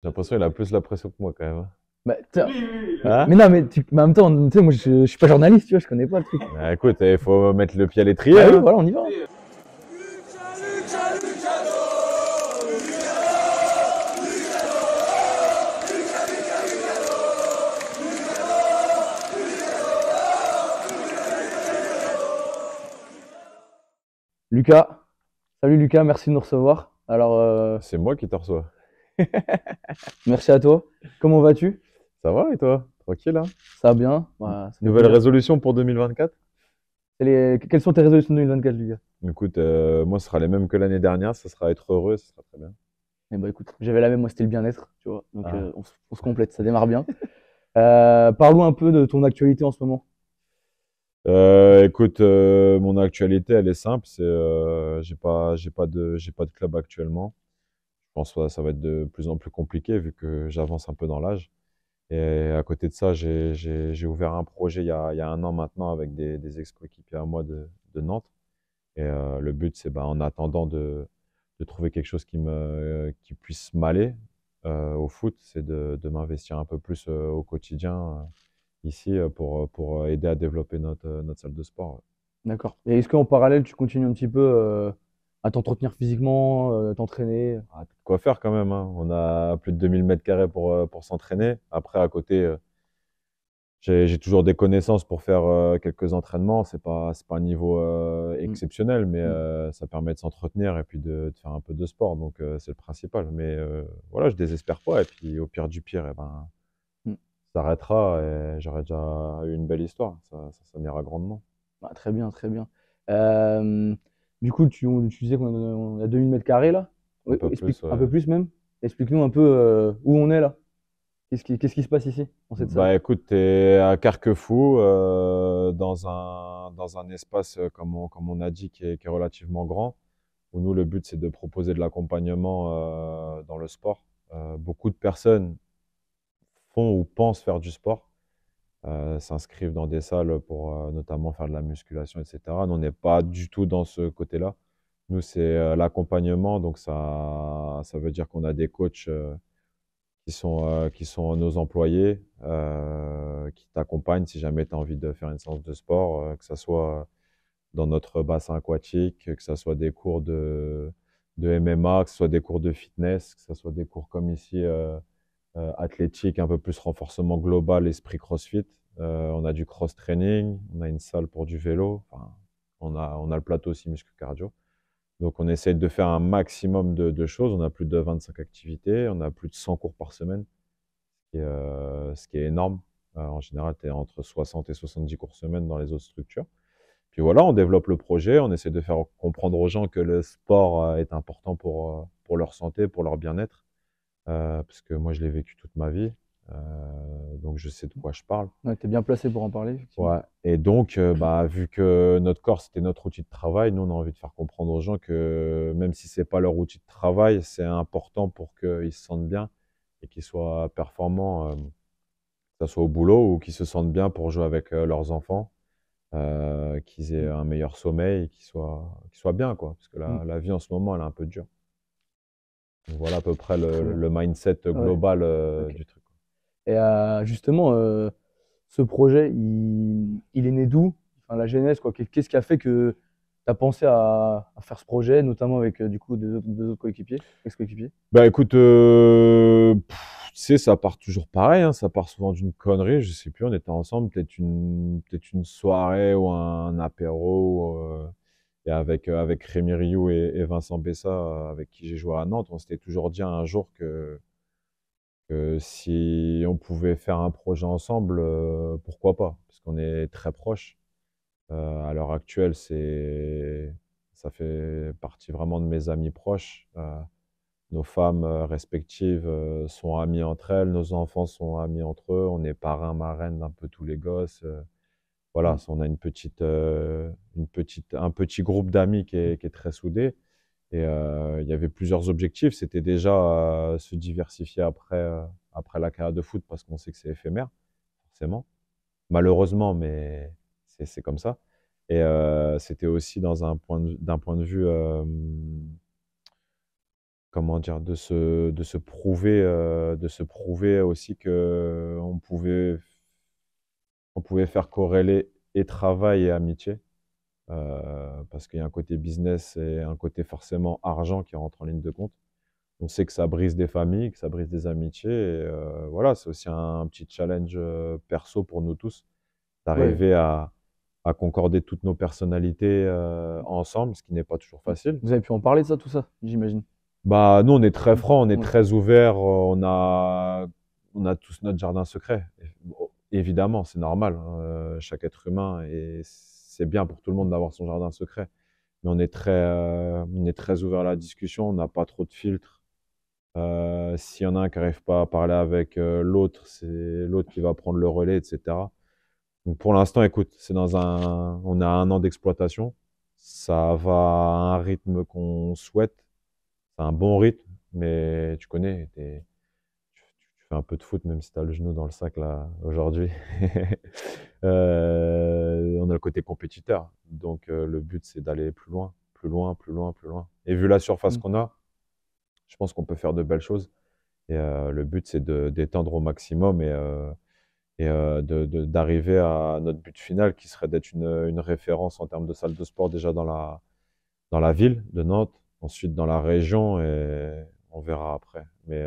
J'ai l'impression qu'il a plus la pression que moi quand même. Hein. Bah, hein mais non, mais, en même temps, tu sais, moi je, suis pas journaliste, tu vois, je connais pas le truc. Bah, écoute, il eh, faut mettre le pied à l'étrier. Ah, oui, hein. voilà, on y va. Lucas, salut Lucas, merci de nous recevoir. Alors, euh, c'est moi qui te reçois. Merci à toi. Comment vas-tu Ça va et toi Tranquille, là hein? Ça va bien. Nouvelle résolution pour 2024 Quelles sont tes résolutions de 2024, Lucas Écoute, euh, moi, ce sera les mêmes que l'année dernière. Ce sera être heureux, ce sera très bien. Eh ben, écoute, j'avais la même, moi, c'était le bien-être, tu vois. Ah. Euh, on, se complète, ça démarre bien. euh, parlons un peu de ton actualité en ce moment. Euh, écoute, mon actualité, elle est simple. C'est, euh, j'ai pas, j'ai pas de, j'ai pas de club actuellement pense que ça va être de plus en plus compliqué vu que j'avance un peu dans l'âge. Et à côté de ça, j'ai ouvert un projet il y, a, un an maintenant avec des, ex-coéquipiers à moi de, de Nantes. Et euh, le but, c'est bah, en attendant de, trouver quelque chose qui, me, euh, qui puisse m'aller euh, au foot, c'est de, m'investir un peu plus au quotidien ici pour, pour aider à développer notre, salle de sport. D'accord. Et est-ce qu'en parallèle, tu continues un petit peu à t'entretenir physiquement, euh, t'entraîner Quoi faire quand même. Hein. On a plus de 2000 mètres carrés pour, euh, pour s'entraîner. Après, à côté, euh, j'ai toujours des connaissances pour faire quelques entraînements. Ce n'est pas, pas un niveau mm. exceptionnel, mais mm. ça permet de s'entretenir et puis de, faire un peu de sport. Donc, c'est le principal. Mais voilà, je désespère pas. Et puis, au pire du pire, et eh ben, mm. ça arrêtera et j'aurai déjà eu une belle histoire. Ça, ça, m'ira grandement. Bah, très bien, très bien. Du coup, tu, tu disais qu'on a, à 2000 mètres carrés là un, peu, Explique, plus, un peu plus même. Explique-nous un peu euh, où on est là. Qu'est-ce qui, se passe ici cette bah, salle Bah écoute, tu es à Carquefou, euh, dans, un, dans un espace, euh, comme on, comme on a dit, qui est, qui est relativement grand, où nous, le but, c'est de proposer de l'accompagnement dans le sport. beaucoup de personnes font ou pensent faire du sport, euh, s'inscrivent dans des salles pour euh, notamment faire de la musculation, etc. Nous, on n'est pas du tout dans ce côté-là. Nous, c'est euh, l'accompagnement, donc ça, ça veut dire qu'on a des coachs qui, sont, qui sont nos employés, qui t'accompagnent si jamais tu as envie de faire une séance de sport, que ce soit dans notre bassin aquatique, que ce soit des cours de, de MMA, que ce soit des cours de fitness, que ce soit des cours comme ici euh, athlétique, un peu plus renforcement global, esprit crossfit. Euh, on a du cross-training, on a une salle pour du vélo, on, a, on a le plateau aussi muscle cardio. Donc on essaie de faire un maximum de, choses. On a plus de 25 activités, on a plus de 100 cours par semaine, ce qui est euh, énorme. en général, tu es entre 60 et 70 cours semaine dans les autres structures. Puis voilà, on développe le projet, on essaie de faire comprendre aux gens que le sport est important pour, pour leur santé, pour leur bien-être. Euh, parce que moi je l'ai vécu toute ma vie, euh, donc je sais de quoi je parle. tu es bien placé pour en parler. Et donc, euh, bah, vu que notre corps c'était notre outil de travail, nous on a envie de faire comprendre aux gens que même si c'est pas leur outil de travail, c'est important pour qu'ils se sentent bien et qu'ils soient performants, que ce soit au boulot ou qu'ils se sentent bien pour jouer avec leurs enfants. qu'ils aient un meilleur sommeil, qu'ils soient, qu'ils soient bien, quoi. Parce que la, mm. la vie en ce moment, elle est un peu dure voilà à peu près le, mindset global euh, du truc. Et euh, justement, euh, ce projet, il, est né d'où enfin, La genèse, quoi. Qu'est-ce qui a fait que tu as pensé à, faire ce projet, notamment avec du coup deux, autres coéquipiers, coéquipiers Bah écoute, tu sais, ça part toujours pareil, hein. ça part souvent d'une connerie, je sais plus, on était ensemble, peut-être une, une soirée ou un apéro. Et avec, euh, avec Rémi Rioux et, Vincent Bessa, euh, avec qui j'ai joué à Nantes, on s'était toujours dit un jour que, si on pouvait faire un projet ensemble, euh, pourquoi pas Parce qu'on est très proches. à l'heure actuelle, c'est, ça fait partie vraiment de mes amis proches. nos femmes respectives sont amies entre elles, nos enfants sont amis entre eux, on est parrain, marraine d'un peu tous les gosses voilà, mm. on a une petite, euh, une petite, un petit groupe d'amis qui est, mm. qui est, très soudé. Et euh, il y avait plusieurs objectifs. C'était déjà euh, se diversifier après, après la carrière de foot parce qu'on sait que c'est éphémère, forcément. Malheureusement, mais c'est comme ça. Et c'était aussi dans un point d'un point de vue, comment dire, de se, de se prouver, de se prouver aussi que on pouvait on pouvait faire corréler et travail et amitié, euh, parce qu'il y a un côté business et un côté forcément argent qui rentre en ligne de compte. On sait que ça brise des familles, que ça brise des amitiés. Euh, voilà, c'est aussi un, petit challenge euh, perso pour nous tous, d'arriver à, concorder toutes nos personnalités ensemble, ce qui n'est pas toujours facile. Vous avez pu en parler de ça, tout ça, j'imagine bah, Nous, on est très mmh. francs, on est très ouverts, on a, on a tous notre jardin secret évidemment, c'est normal. Hein, euh, chaque être humain, et c'est bien pour tout le monde d'avoir son jardin secret. Mais on est très, euh, on est très ouvert à la discussion, on n'a pas trop de filtres. Euh, S'il y en a un qui n'arrive pas à parler avec euh, l'autre, c'est l'autre qui va prendre le relais, etc. Donc pour l'instant, écoute, c'est dans un, on a un an d'exploitation, ça va à un rythme qu'on souhaite, c'est un bon rythme, mais tu connais, un peu de foot, même si tu as le genou dans le sac là aujourd'hui. Euh, on a le côté compétiteur. Donc euh, le but, c'est d'aller plus loin, plus loin, plus loin, plus loin. Et vu la surface mm. qu'on a, je pense qu'on peut faire de belles choses. Et euh, le but, c'est d'étendre au maximum et, d'arriver à notre but final qui serait d'être une, référence en termes de salle de sport déjà dans la, dans la ville de Nantes, ensuite dans la région et on verra après. Mais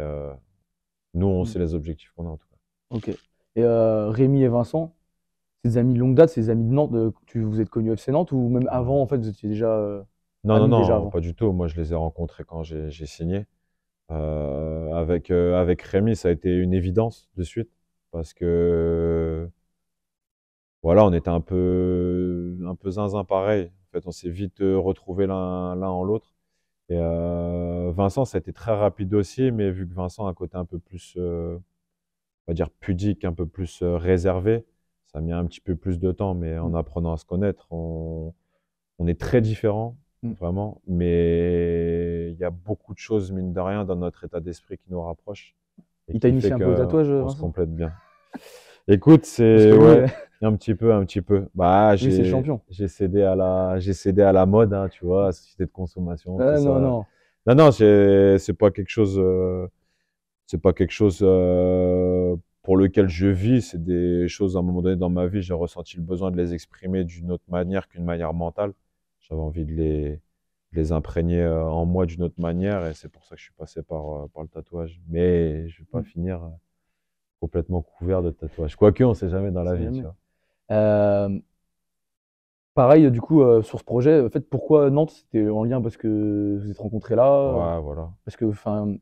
nous, on mm. sait les objectifs qu'on a en tout cas. Ok. Et euh, Rémi et Vincent, ces amis de longue date, ces amis de Nantes. De, euh, tu, vous êtes connus FC Nantes ou même avant, en fait, vous étiez déjà. Euh, non, non, non, pas du tout. Moi, je les ai rencontrés quand j'ai signé. Euh, avec, avec Rémi, ça a été une évidence de suite parce que. Voilà, on était un peu, un peu zinzin pareil. En fait, on s'est vite retrouvés l'un en l'autre. Et euh, Vincent, ça a été très rapide aussi, mais vu que Vincent a un côté un peu plus, euh, on va dire, pudique, un peu plus euh, réservé, ça a mis un petit peu plus de temps, mais en mm. apprenant à se connaître, on, on est très différents, mm. vraiment. Mais il y a beaucoup de choses, mine de rien, dans notre état d'esprit qui nous rapprochent. il t'a initié un peu au tatouage On se complète bien. Écoute, c'est. Un petit peu, un petit peu. Bah, j'ai J'ai cédé à la, j'ai cédé à la mode, hein, tu vois, société de consommation. Ah, non, non, non, non, c'est pas quelque chose, euh, c'est pas quelque chose euh, pour lequel je vis. C'est des choses à un moment donné dans ma vie, j'ai ressenti le besoin de les exprimer d'une autre manière qu'une manière mentale. J'avais envie de les, les imprégner euh, en moi d'une autre manière et c'est pour ça que je suis passé par, par le tatouage. Mais je vais pas mm. finir complètement couvert de tatouages. Quoique, on sait jamais dans la vie. Tu vois. Euh, pareil, du coup, euh, sur ce projet, en fait, pourquoi Nantes C'était en lien parce que vous êtes rencontrés là Ouais, voilà. Parce que, enfin,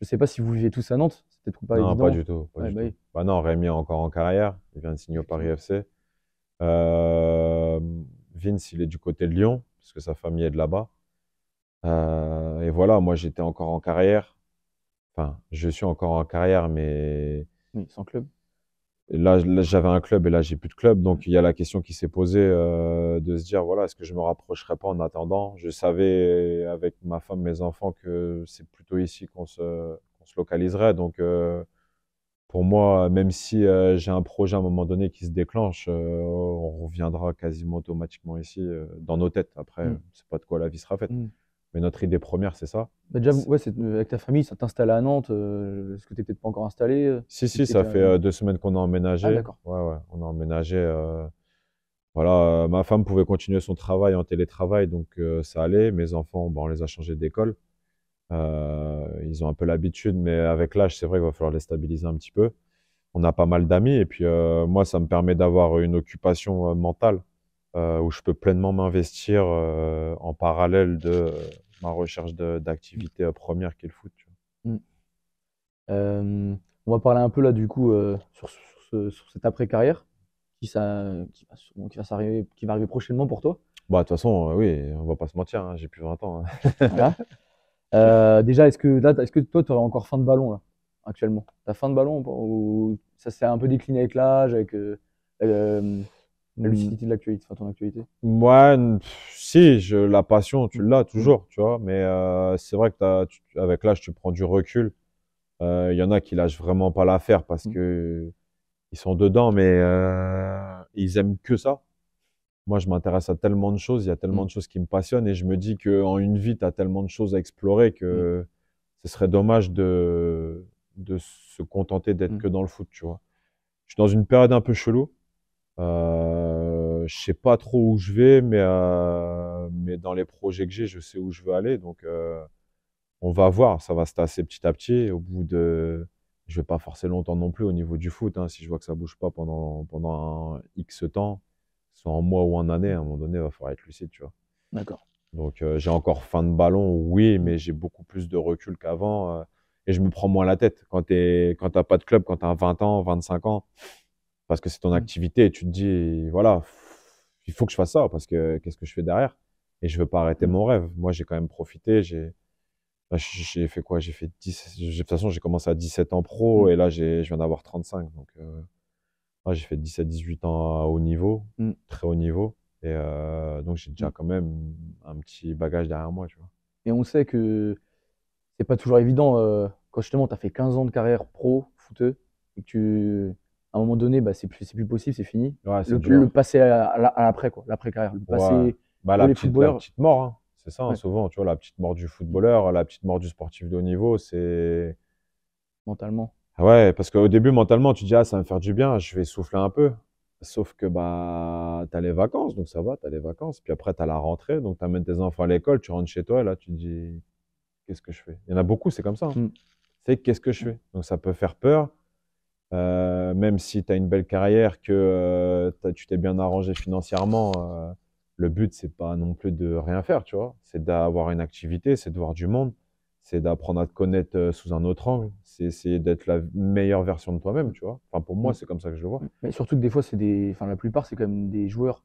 je sais pas si vous vivez tous à Nantes, c'était trop pas évident. pas du tout. Pas du bah tout. Bah non, Rémi est encore en carrière, il vient de signer au Paris FC. Euh, Vince, il est du côté de Lyon, parce que sa famille est de là-bas. et voilà, moi j'étais encore en carrière. Enfin, je suis encore en carrière, mais. Oui, sans club là, j'avais un club et là, j'ai plus de club. Donc, il y a la question qui s'est posée euh, de se dire, voilà, est-ce que je me rapprocherai pas en attendant Je savais avec ma femme, mes enfants, que c'est plutôt ici qu'on se, localiserait. Donc, euh, pour moi, même si euh, j'ai un projet à un moment donné qui se déclenche, on reviendra quasiment automatiquement ici, dans nos têtes. Après, ne mmh. c'est pas de quoi la vie sera faite. Mmh. Mais notre idée première, c'est ça. Bah, déjà, euh, avec ta famille, ça t'installe à Nantes. Euh, est-ce que tu n'es peut-être pas encore installé euh, Si, si, ça fait deux semaines qu'on a emménagé. Ah, on a emménagé. Voilà, ma femme pouvait continuer son travail en télétravail, donc ça allait. Mes enfants, bon, on les a changés d'école. ils ont un peu l'habitude, mais avec l'âge, c'est vrai qu'il va falloir les stabiliser un petit peu. On a pas mal d'amis, et puis moi, ça me permet d'avoir une occupation mentale où je peux pleinement m'investir en parallèle de ma recherche d'activité euh, première qui est le foot. Mm. Euh, on va parler un peu là du coup euh, sur, cette après-carrière qui, va, arriver, prochainement pour toi. Bah, de toute façon, oui, on va pas se mentir, hein, j'ai plus 20 ans. Hein. déjà, est-ce que, là, est-ce que toi, tu aurais encore fin de ballon là, actuellement Ta fin de ballon, ou ça s'est un peu décliné avec l'âge, avec la hmm. lucidité de l'actualité, enfin ton actualité Moi, si, je, la passion, tu l'as hmm. toujours, tu vois, mais euh, c'est vrai que avec l'âge, tu prends du recul. Euh, il y en a qui lâchent vraiment pas l'affaire parce qu'ils hmm. que ils sont dedans, mais euh, ils aiment que ça. Moi, je m'intéresse à tellement de choses, il y a tellement de choses qui me passionnent et je me dis qu'en une vie, tu as tellement de choses à explorer que ce serait dommage de, de se contenter d'être que dans le foot, tu vois. Je suis dans une période un peu chelou euh, je sais pas trop où je vais, mais, euh, mais dans les projets que j'ai, je sais où je veux aller. Donc, euh, on va voir. Ça va se tasser petit à petit. Au bout de. Je vais pas forcer longtemps non plus au niveau du foot. Hein. si je vois que ça bouge pas pendant, pendant X temps, soit en mois ou en année, à un moment donné, il va falloir être lucide, tu vois. D'accord. Donc, euh, j'ai encore fin de ballon, oui, mais j'ai beaucoup plus de recul qu'avant. et je me prends moins la tête. Quand tu n'as pas de club, quand tu as 20 ans, 25 ans, parce que c'est ton mmh. activité et tu te dis, voilà, il faut que je fasse ça parce que qu'est-ce que je fais derrière Et je veux pas arrêter mmh. mon rêve. Moi, j'ai quand même profité. J'ai j'ai fait quoi J'ai fait 10. De toute façon, j'ai commencé à 17 ans pro mmh. et là, je viens d'avoir 35. Donc, moi euh, j'ai fait 17-18 ans à haut niveau, très haut niveau. Et euh, donc, j'ai déjà quand même un petit bagage derrière moi. Tu vois. Et on sait que c'est pas toujours évident euh, quand justement tu as fait 15 ans de carrière pro, footeux, et que tu à un moment donné, bah, c'est plus, plus possible, c'est fini. le, le, passer à, l'après, l'après carrière, le passer bah, la, petite, mort, hein. c'est ça. Hein, souvent, tu vois, la petite mort du footballeur, la petite mort du sportif de haut niveau, c'est mentalement. Ah ouais, parce qu'au début, mentalement, tu te dis ah, ça va me faire du bien, je vais souffler un peu. Sauf que bah, tu as les vacances, donc ça va, tu as les vacances. Puis après, tu as la rentrée, donc tu amènes tes enfants à l'école, tu rentres chez toi, et là, tu te dis qu'est-ce que je fais Il y en a beaucoup, c'est comme ça. Hein. Mm. C'est qu'est-ce que je fais Donc ça peut faire peur euh, même si tu as une belle carrière, que euh, tu t'es bien arrangé financièrement, euh, le but, c'est pas non plus de rien faire, tu vois. C'est d'avoir une activité, c'est de voir du monde, c'est d'apprendre à te connaître sous un autre angle, c'est d'être la meilleure version de toi-même, tu vois. Enfin, pour moi, mm. c'est comme ça que je le vois. Mais surtout que des fois, c'est des. Enfin, la plupart, c'est quand même des joueurs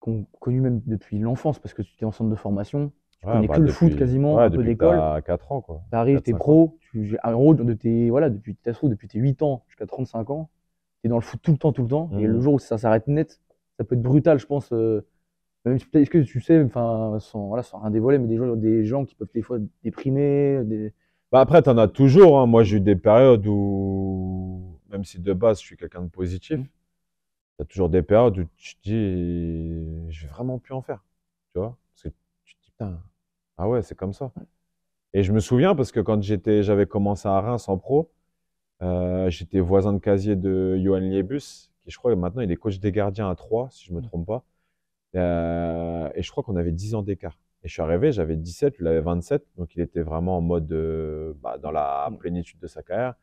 qu'on connu même depuis l'enfance, parce que tu es en centre de formation, on est bah, que le foot quasiment, un peu d'école. À 4 ans, quoi. t'es pro, tu, en gros, de tes, voilà, depuis, depuis tes 8 ans jusqu'à 35 ans, t'es dans le foot tout le temps, tout le temps. Et le mmh. jour où ça s'arrête net, ça peut être brutal, je pense. Euh, même est-ce que tu sais, enfin, sans, voilà, rien dévoiler, mais des gens, des gens qui peuvent des fois déprimer. après Bah après, t'en as toujours. Hein. Moi, j'ai eu des périodes où, même si de base, je suis quelqu'un de positif, tu mmh. t'as toujours des périodes où tu te dis, je vais vraiment plus en faire. Tu vois Parce que tu te dis, putain, ah ouais, c'est comme ça. Et je me souviens parce que quand j'étais, j'avais commencé à Reims en pro, euh, j'étais voisin de casier de Johan Liebus, qui je crois maintenant il est coach des gardiens à 3, si je ne me mm. trompe pas. Euh, et je crois qu'on avait 10 ans d'écart. Et je suis arrivé, j'avais 17, il avait 27, donc il était vraiment en mode euh, bah, dans la mm. plénitude de sa carrière.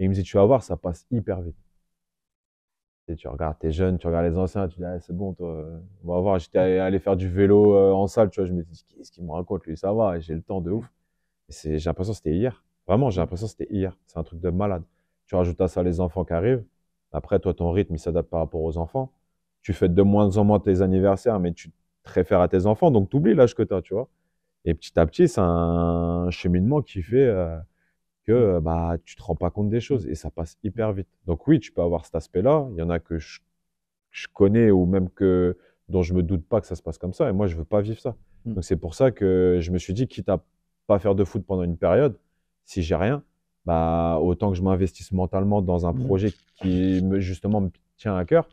Et il me dit Tu vas voir, ça passe hyper vite tu regardes, t'es jeune, tu regardes les anciens, tu dis, ah, c'est bon, toi, on va voir. J'étais allé faire du vélo euh, en salle, tu vois. Je me dis, qu'est-ce qu'il me raconte, lui, ça va, j'ai le temps de ouf. J'ai l'impression que c'était hier. Vraiment, j'ai l'impression que c'était hier. C'est un truc de malade. Tu rajoutes à ça les enfants qui arrivent. Après, toi, ton rythme, il s'adapte par rapport aux enfants. Tu fais de moins en moins tes anniversaires, mais tu te réfères à tes enfants, donc tu oublies l'âge que tu as, tu vois. Et petit à petit, c'est un cheminement qui fait. Euh, que euh, bah, tu te rends pas compte des choses et ça passe hyper vite. Donc oui, tu peux avoir cet aspect-là. Il y en a que je, je, connais ou même que dont je me doute pas que ça se passe comme ça. Et moi, je veux pas vivre ça. Mm. Donc c'est pour ça que je me suis dit, quitte à pas faire de foot pendant une période, si j'ai rien, bah autant que je m'investisse mentalement dans un mm. projet qui me, justement me tient à cœur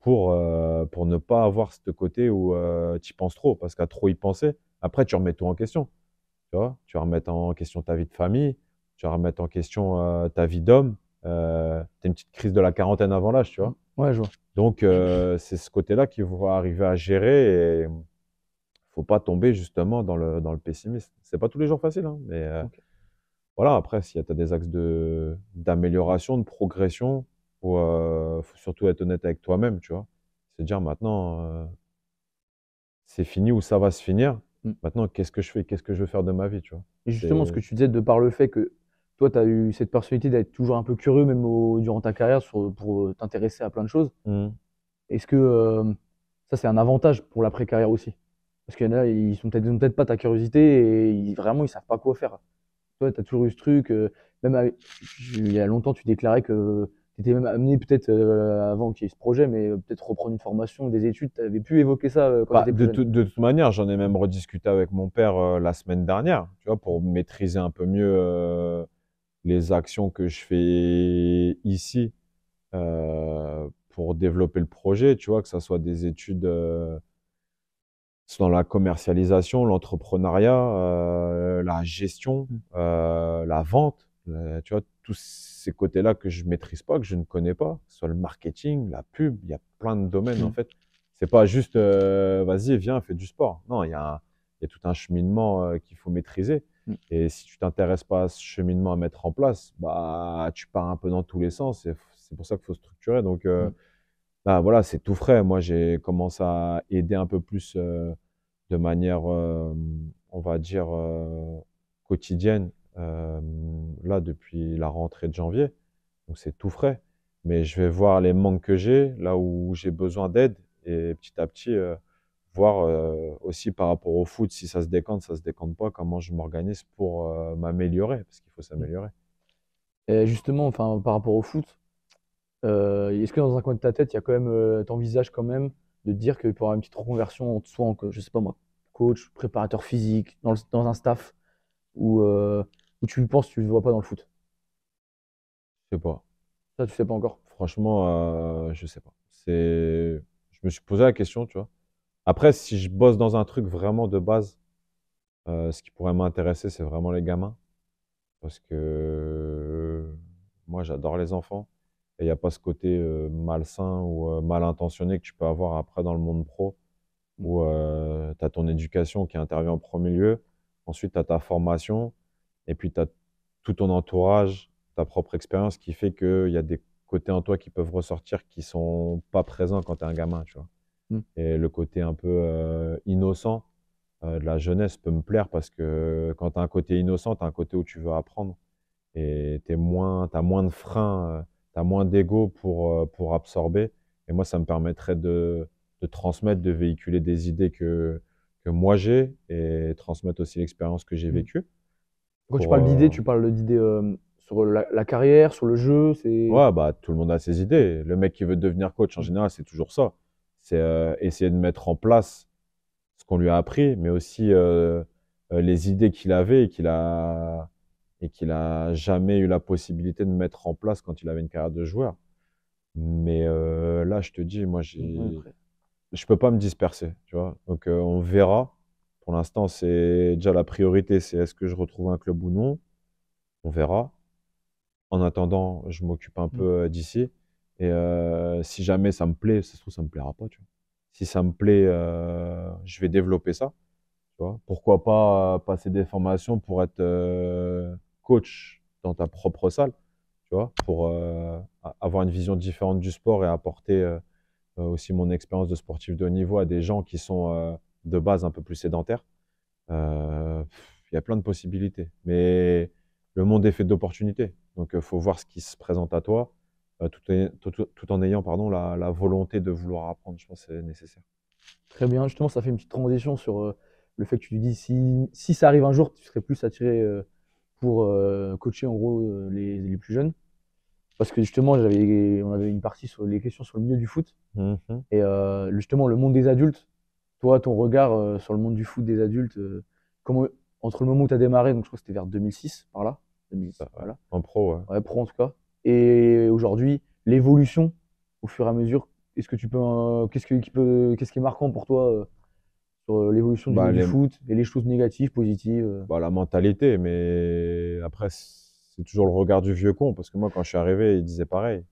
pour euh, pour ne pas avoir ce côté où euh, tu y penses trop parce qu'à trop y penser, après tu remets tout en question. Tu vois, tu vas remettre en question ta vie de famille tu vas remettre en question euh, ta vie d'homme. Euh, tu as une petite crise de la quarantaine avant l'âge, tu vois. Ouais, je vois. Donc, euh, c'est ce côté-là qu'il faut arriver à gérer et faut pas tomber justement dans le, dans le pessimisme. C'est pas tous les jours facile, hein, mais voilà. Après, si tu as des axes de, d'amélioration, de progression, faut, faut surtout être honnête avec toi-même, tu vois. C'est dire maintenant, c'est fini ou ça va se finir. Mm. Maintenant, qu'est-ce que je fais Qu'est-ce que je veux faire de ma vie, tu vois Et justement, ce que tu disais, de par le fait que toi, tu as eu cette personnalité d'être toujours un peu curieux, même durant ta carrière, pour euh, t'intéresser à plein de choses. Mmh. Est-ce que euh, ça, c'est un avantage pour la carrière aussi Parce qu'il y en a, ils n'ont peut-être pas ta curiosité et vraiment, ils savent pas quoi faire. Toi, tu as toujours eu ce truc. Euh, même il y a longtemps, tu déclarais que tu étais même amené peut-être avant qu'il y ait ce projet, mais peut-être reprendre une formation, des études. Tu avais pu évoquer ça quand bah, de, de, toute manière, j'en ai même rediscuté avec mon père la semaine dernière, tu vois, pour maîtriser un peu mieux les actions que je fais ici euh, pour développer le projet, tu vois, que ce soit des études euh, dans la commercialisation, l'entrepreneuriat, euh, la gestion, mmh. la vente, tu vois, tous ces côtés-là que je maîtrise pas, que je ne connais pas, que ce soit le marketing, la pub, il y a plein de domaines en mmh. fait. C'est pas juste vas-y, viens, fais du sport. Non, il y a tout un cheminement qu'il faut maîtriser. Mm. Et si tu t'intéresses pas à ce cheminement à mettre en place, bah, tu pars un peu dans tous les sens. c'est pour ça qu'il faut structurer. Donc, euh, mm. bah, voilà, c'est tout frais. Moi, j'ai commencé à aider un peu plus euh, de manière, euh, on va dire, quotidienne, là, depuis la rentrée de janvier. Donc, c'est tout frais. Mais je vais voir les manques que j'ai, là où j'ai besoin d'aide. Et petit à petit, voir euh, aussi par rapport au foot, si ça se décante, ça se décante pas, comment je m'organise pour euh, m'améliorer, parce qu'il faut mmh. s'améliorer. Et justement, enfin, par rapport au foot, euh, est-ce que dans un coin de ta tête, il y a quand même, t'envisages quand même de te dire que y avoir une petite reconversion, soit en, je sais pas moi, coach, préparateur physique, dans, dans un staff, ou où tu penses, tu ne vois pas dans le foot Je sais pas. Ça, tu sais pas encore. Franchement, je sais pas. C'est, je me suis posé la question, tu vois. Après, si je bosse dans un truc vraiment de base, euh, ce qui pourrait m'intéresser, c'est vraiment les gamins. Parce que euh, moi, j'adore les enfants. Et il n'y a pas ce côté euh, malsain ou mal intentionné que tu peux avoir après dans le monde pro, mm. où tu as ton éducation qui intervient en premier lieu. Ensuite, tu as ta formation. Et puis, tu as tout ton entourage, ta propre expérience qui fait qu'il y a des côtés en toi qui peuvent ressortir qui sont pas présents quand tu es un gamin, tu vois. Mmh. Et le côté un peu euh, innocent euh, de la jeunesse peut me plaire parce que quand tu as un côté innocent, tu as un côté où tu veux apprendre et tu moins, as moins de freins, euh, tu as moins d'ego pour, pour absorber. Et moi, ça me permettrait de, transmettre, de véhiculer des idées que, que moi j'ai et transmettre aussi l'expérience que j'ai mmh. vécue. Quand tu parles d'idées, tu parles d'idées sur la, carrière, sur le jeu. Ouais, bah, tout le monde a ses idées. Le mec qui veut devenir coach, en général, c'est toujours ça c'est euh, essayer de mettre en place ce qu'on lui a appris, mais aussi euh, euh, les idées qu'il avait et qu'il a et qu'il a jamais eu la possibilité de mettre en place quand il avait une carrière de joueur. Mais là, je te dis, moi, j'ai, mmh, je peux pas me disperser, tu vois. Donc, on verra. Pour l'instant, c'est déjà la priorité, c'est est-ce que je retrouve un club ou non. On verra. En attendant, je m'occupe un mmh. peu d'ici. Et euh, si jamais ça me plaît, ça se trouve, ça me plaira pas. Si ça me plaît, euh, je vais développer ça. Pourquoi pas euh, passer des formations pour être coach dans ta propre salle, tu vois, pour avoir une vision différente du sport et apporter aussi mon expérience de sportif de haut niveau à des gens qui sont de base un peu plus sédentaires. Il y a plein de possibilités. Mais le monde est fait d'opportunités. Donc, il faut voir ce qui se présente à toi bah, tout, tout, en ayant pardon, la, volonté de vouloir apprendre. Je pense que c'est nécessaire. Très bien, justement, ça fait une petite transition sur euh, le fait que tu dis si, si ça arrive un jour, tu serais plus attiré euh, pour euh, coacher en gros les, les plus jeunes parce que justement j'avais on avait une partie sur les questions sur le milieu du foot mmh et justement le monde des adultes toi ton regard sur le monde du foot des adultes entre le moment où tu as démarré donc je crois que c'était vers 2006 par là voilà. en pro ouais. ouais. pro en tout cas et aujourd'hui l'évolution au fur et à mesure Est-ce que tu peux, euh, qu'est-ce qui peut, qu'est-ce qui est marquant pour toi euh, sur euh, l'évolution bah, du, les... foot et les choses négatives, positives bah, La mentalité, mais après c'est toujours le regard du vieux con parce que moi quand je suis arrivé il disait pareil.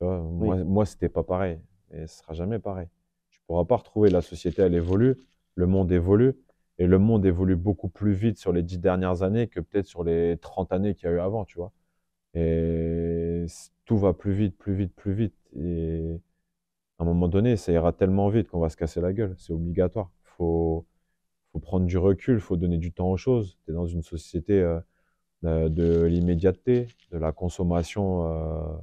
Moi, moi c'était pas pareil et ce sera jamais pareil. Tu pourras pas retrouver la société elle évolue, le monde évolue. Et le monde évolue beaucoup plus vite sur les dix dernières années que peut-être sur les 30 années qu'il y a eu avant, tu vois. Et tout va plus vite, plus vite, plus vite. Et à un moment donné, ça ira tellement vite qu'on va se casser la gueule. C'est obligatoire. Il faut, faut prendre du recul, il faut donner du temps aux choses. Tu es dans une société euh, euh, de l'immédiateté, de la consommation euh,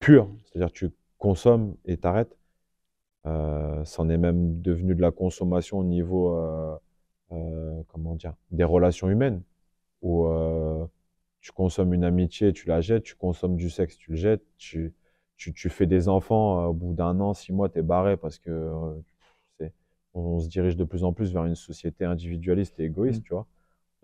pure. C'est-à-dire tu consommes et t'arrêtes. Euh, C'en est même devenu de la consommation au niveau comment dire, des relations humaines. Où, tu consommes une amitié, tu la jettes, tu consommes du sexe, tu le jettes, tu, tu, fais des enfants, euh, au bout d'un an, six mois, tu es barré parce que euh, on, se dirige de plus en plus vers une société individualiste et égoïste, mmh. tu vois.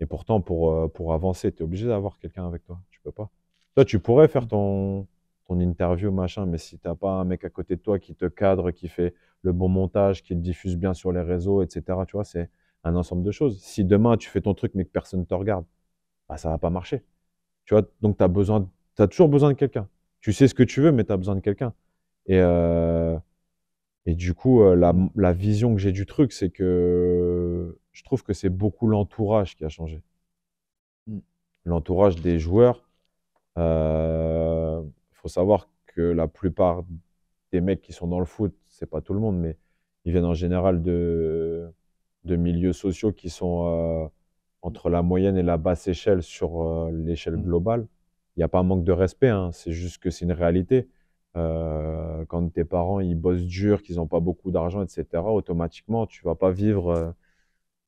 Et pourtant, pour, euh, pour avancer, tu es obligé d'avoir quelqu'un avec toi, tu peux pas. Toi, tu pourrais faire mmh. ton, ton interview, machin, mais si t'as pas un mec à côté de toi qui te cadre, qui fait le bon montage, qui le diffuse bien sur les réseaux, etc., tu vois, c'est un ensemble de choses. Si demain, tu fais ton truc, mais que personne te regarde, bah, ça va pas marcher donc tu as besoin, as toujours besoin de quelqu'un. Tu sais ce que tu veux, mais tu as besoin de quelqu'un. Et, euh, et du coup, euh, la, la vision que j'ai du truc, c'est que je trouve que c'est beaucoup l'entourage qui a changé. Mm. L'entourage des joueurs. Il euh, faut savoir que la plupart des mecs qui sont dans le foot, c'est pas tout le monde, mais ils viennent en général de, de milieux sociaux qui sont entre la moyenne et la basse échelle sur euh, l'échelle mmh. globale. Il n'y a pas un manque de respect, hein. c'est juste que c'est une réalité. Euh, quand tes parents ils bossent dur, qu'ils n'ont pas beaucoup d'argent, etc., automatiquement, tu vas pas vivre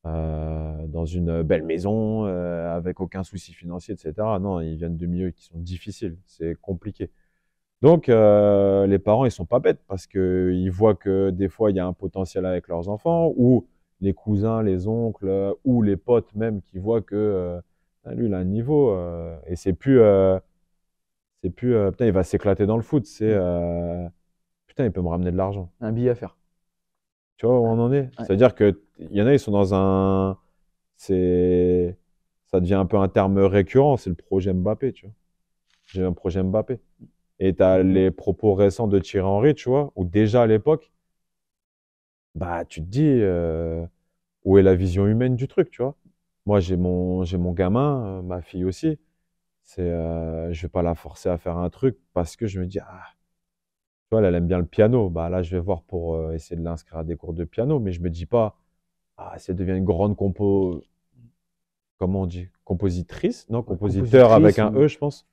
euh, dans une belle maison avec aucun souci financier, etc. Non, ils viennent de milieux qui sont difficiles, c'est compliqué. Donc, les parents, ils sont pas bêtes parce qu'ils voient que des fois, il y a un potentiel avec leurs enfants ou les cousins, les oncles euh, ou les potes même qui voient que euh, lui il a un niveau euh, et c'est plus c'est plus putain il va s'éclater dans le foot, c'est mm. putain il peut me ramener de l'argent. Un billet à faire. Tu vois où on en est C'est-à-dire que il y en a ils sont dans un c'est ça devient un peu un terme récurrent, c'est le projet Mbappé, tu J'ai un projet Mbappé. Et tu as mm. les propos récents de Thierry Henry, tu vois, ou déjà à l'époque, bah, tu te dis, euh, où est la vision humaine du truc, tu vois Moi, j'ai mon, j'ai mon gamin, euh, ma fille aussi. C'est, euh, je vais pas la forcer à faire un truc parce que je me dis, ah, tu vois, elle, aime bien le piano. Bah là, je vais voir pour euh, essayer de l'inscrire à des cours de piano, mais je me dis pas, ah, elle devient une grande compo, comment on dit, compositrice, non, compositeur avec un E, je pense.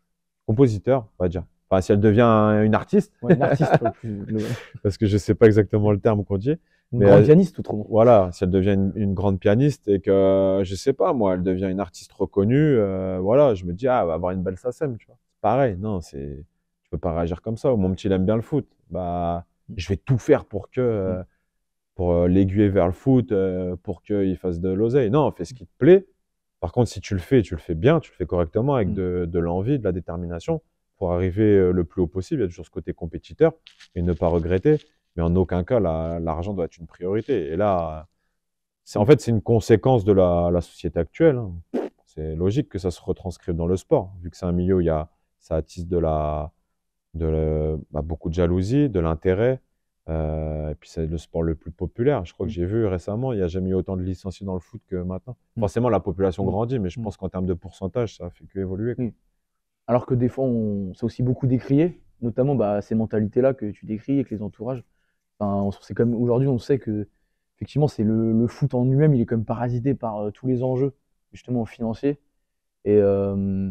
Compositeur, on va dire. Enfin, si elle devient une artiste. Parce que je sais pas exactement le terme qu'on dit. Une pianiste, autrement. Voilà, si elle devient une, grande pianiste et que, je sais pas, moi, elle devient une artiste reconnue, euh, voilà, je me dis, ah, elle va avoir une belle SACEM, tu vois. Pareil, non, c'est, tu peux pas réagir comme ça. Mon petit, il aime bien le foot. Bah, mm. je vais tout faire pour que, mm. euh, pour euh, l'aiguiller vers le foot, pour qu'il fasse de l'oseille. Non, fais ce qui te plaît. Par contre, si tu le fais, tu le fais bien, tu le fais correctement avec mm. de, de l'envie, de la détermination pour arriver le plus haut possible. Il y a toujours ce côté compétiteur et ne pas regretter mais en aucun cas, l'argent doit être une priorité. Et là, en fait, c'est une conséquence de la, société actuelle. Hein. C'est logique que ça se retranscrive dans le sport, vu que c'est un milieu où il y a, ça attise de la, de bah, beaucoup de jalousie, de l'intérêt. Euh, et puis c'est le sport le plus populaire. Je crois que mm. j'ai vu récemment, il n'y a jamais eu autant de licenciés dans le foot que maintenant. Mm. Forcément, la population mm. grandit, mais je pense qu'en termes de pourcentage, ça fait que évoluer. Alors que des fois, on... c'est aussi beaucoup décrié, notamment bah, ces mentalités-là que tu décris et que les entourages comme aujourd'hui, on sait que effectivement, c'est le, foot en lui-même, il est comme parasité par euh, tous les enjeux justement financiers. Et euh,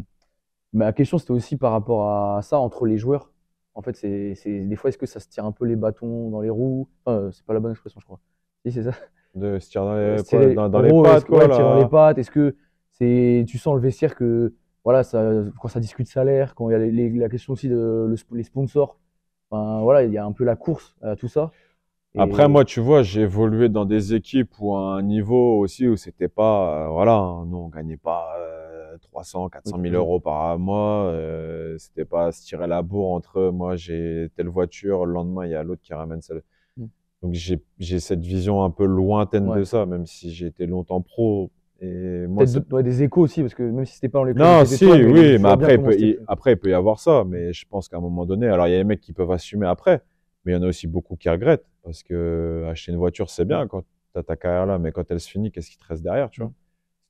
ma question, c'était aussi par rapport à ça entre les joueurs. En fait, c'est des fois, est-ce que ça se tire un peu les bâtons dans les roues enfin, euh, C'est pas la bonne expression, je crois. c'est ça. De se tirer dans les, pattes, quoi, dans les pattes. Est-ce que c'est, tu sens le vestiaire que voilà, ça, quand ça discute salaire, quand il y a la question aussi de les sponsors voilà, il y a un peu la course à tout ça. Après, moi, tu vois, j'ai évolué dans des équipes ou un niveau aussi où c'était pas, euh, voilà, hein, nous, on gagnait pas 300, 400 000 euros par mois. Euh, c'était pas se tirer la bourre entre moi, j'ai telle voiture, le lendemain, il y a l'autre qui ramène celle. Mm. Donc, j'ai cette vision un peu lointaine de ça, même si j'ai été longtemps pro moi, Peut-être des échos aussi, parce que même si c'était pas en les Non, si, oui, mais, après, il peut, après, il peut y avoir ça, mais je pense qu'à un moment donné, alors il y a des mecs qui peuvent assumer après, mais il y en a aussi beaucoup qui regrettent, parce que acheter une voiture, c'est bien quand tu as ta carrière là, mais quand elle se finit, qu'est-ce qui te reste derrière, tu mm. vois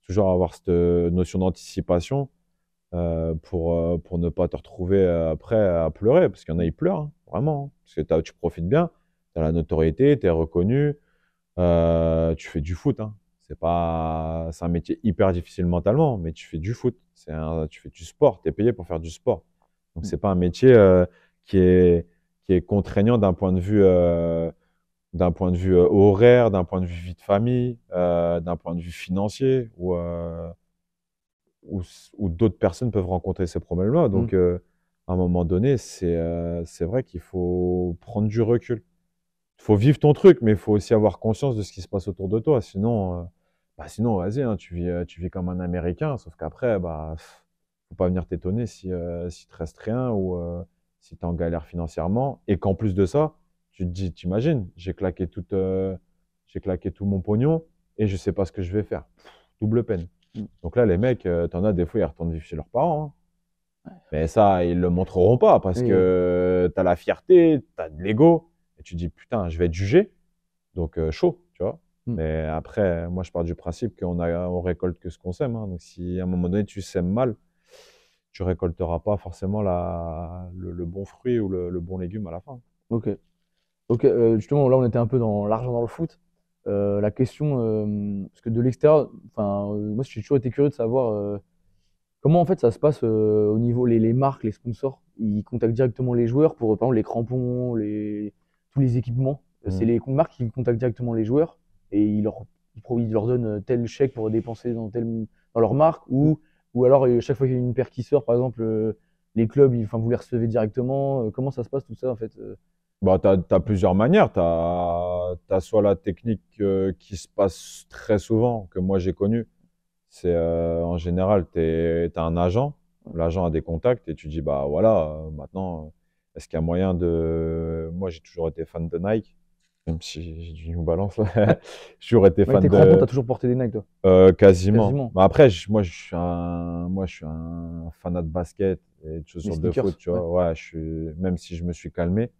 Toujours avoir cette euh, notion d'anticipation euh, pour, euh, pour ne pas te retrouver après à pleurer, parce qu'il y en a, ils pleurent, hein, vraiment, hein. parce que tu profites bien, tu as la notoriété, tu es reconnu, tu fais du foot, hein. C'est pas, un métier hyper difficile mentalement, mais tu fais du foot, c'est tu fais du sport, tu es payé pour faire du sport. Donc mm. c'est pas un métier euh, qui est qui est contraignant d'un point de vue euh, d'un point de vue euh, horaire, d'un point de vue vie de famille, d'un point de vue financier ou où, d'autres personnes peuvent rencontrer ces problèmes-là. Mm. Donc à un moment donné, c'est c'est vrai qu'il faut prendre du recul. Il faut vivre ton truc, mais il faut aussi avoir conscience de ce qui se passe autour de toi. Sinon, bah, sinon, vas-y, hein, euh, tu, vis, comme un Américain, sauf qu'après, bah, faut pas venir t'étonner si, tu euh, si te reste rien ou euh, si tu es en galère financièrement. Et qu'en plus de ça, tu te dis, t'imagines, j'ai claqué, tout, j'ai claqué tout mon pognon et je ne sais pas ce que je vais faire. double peine. Mm. Donc là, les mecs, tu en as des fois, ils retournent vivre chez leurs parents. Hein. Mais ça, ils ne le montreront pas parce que tu as la fierté, tu as de l'ego. Et tu te dis, putain, je vais être jugé. Donc, chaud, tu vois. Mm. Mais après, moi, je pars du principe qu'on on récolte que ce qu'on sème. Hein. Donc, si à un moment donné, tu sèmes mal, tu récolteras pas forcément le, bon fruit ou le, bon légume à la fin. Ok. Ok, euh, justement, là, on était un peu dans l'argent dans le foot. Euh, la question, euh, parce que de l'extérieur, enfin, moi, j'ai toujours été curieux de savoir comment, en fait, ça se passe au niveau les, marques, les sponsors. Ils contactent directement les joueurs pour, par les crampons, les, tous les équipements. Mm. C'est les marques qui contactent directement les joueurs et ils leur, ils leur donnent tel chèque pour dépenser dans, tel, dans leur marque, ou, ou alors euh, chaque fois qu'il y a une paire qui sort, par exemple, euh, les clubs, ils, enfin, vous les recevez directement. Euh, comment ça se passe tout ça en fait bah, tu as, plusieurs manières. Tu as, soit la technique qui se passe très souvent, que moi j'ai connue. C'est en général, tu as un agent, l'agent a des contacts et tu dis, bah voilà, maintenant, est-ce qu'il y a moyen de. Moi j'ai toujours été fan de Nike même si j'ai New Balance, toujours été fan de. t'as toujours porté des Nike, toi euh, Quasiment. Bah, après, moi, je suis un, moi, je suis un fanat de basket et de chaussures de foot, tu vois. Ouais. je suis, même si je me suis calmé,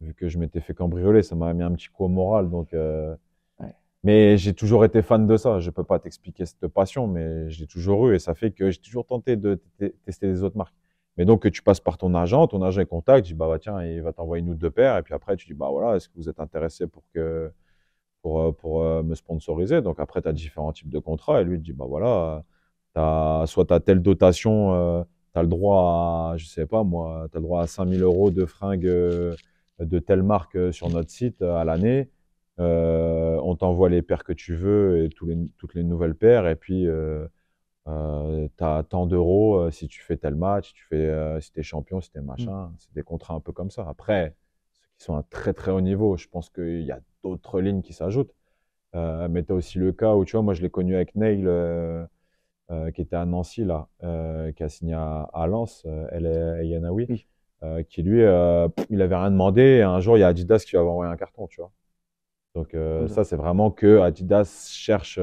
vu que je m'étais fait cambrioler, ça m'a mis un petit coup au moral, donc. Euh, mais j'ai toujours été fan de ça. Je peux pas t'expliquer cette passion, mais je l'ai toujours eu et ça fait que j'ai toujours tenté de tester les autres marques. Mais donc, tu passes par ton agent, ton agent est contact, tu dis, bah, bah tiens, il va t'envoyer une ou deux paires. Et puis après, tu dis, bah voilà, est-ce que vous êtes intéressé pour que pour, euh, pour euh, me sponsoriser Donc après, tu as différents types de contrats. Et lui, il dit, bah voilà, soit tu as telle dotation, euh, tu as le droit à, je sais pas moi, tu as le droit à 5000 euros de fringues de telle marque sur notre site à l'année. on t'envoie les paires que tu veux et tous les, toutes les nouvelles paires. Et puis euh, t'as tu as tant d'euros euh, si tu fais tel match, si tu fais, euh, es champion, si t'es mmh. machin. C'est des contrats un peu comme ça. Après, ceux qui sont à très très haut niveau, je pense qu'il y a d'autres lignes qui s'ajoutent. mais tu as aussi le cas où, tu vois, moi je l'ai connu avec Neil, qui était à Nancy, là, qui a signé à, Lens, elle est Yanaoui, qui lui, il avait rien demandé. Et un jour, il y a Adidas qui lui avait envoyé un carton, tu vois. Donc mmh. ça, c'est vraiment que Adidas cherche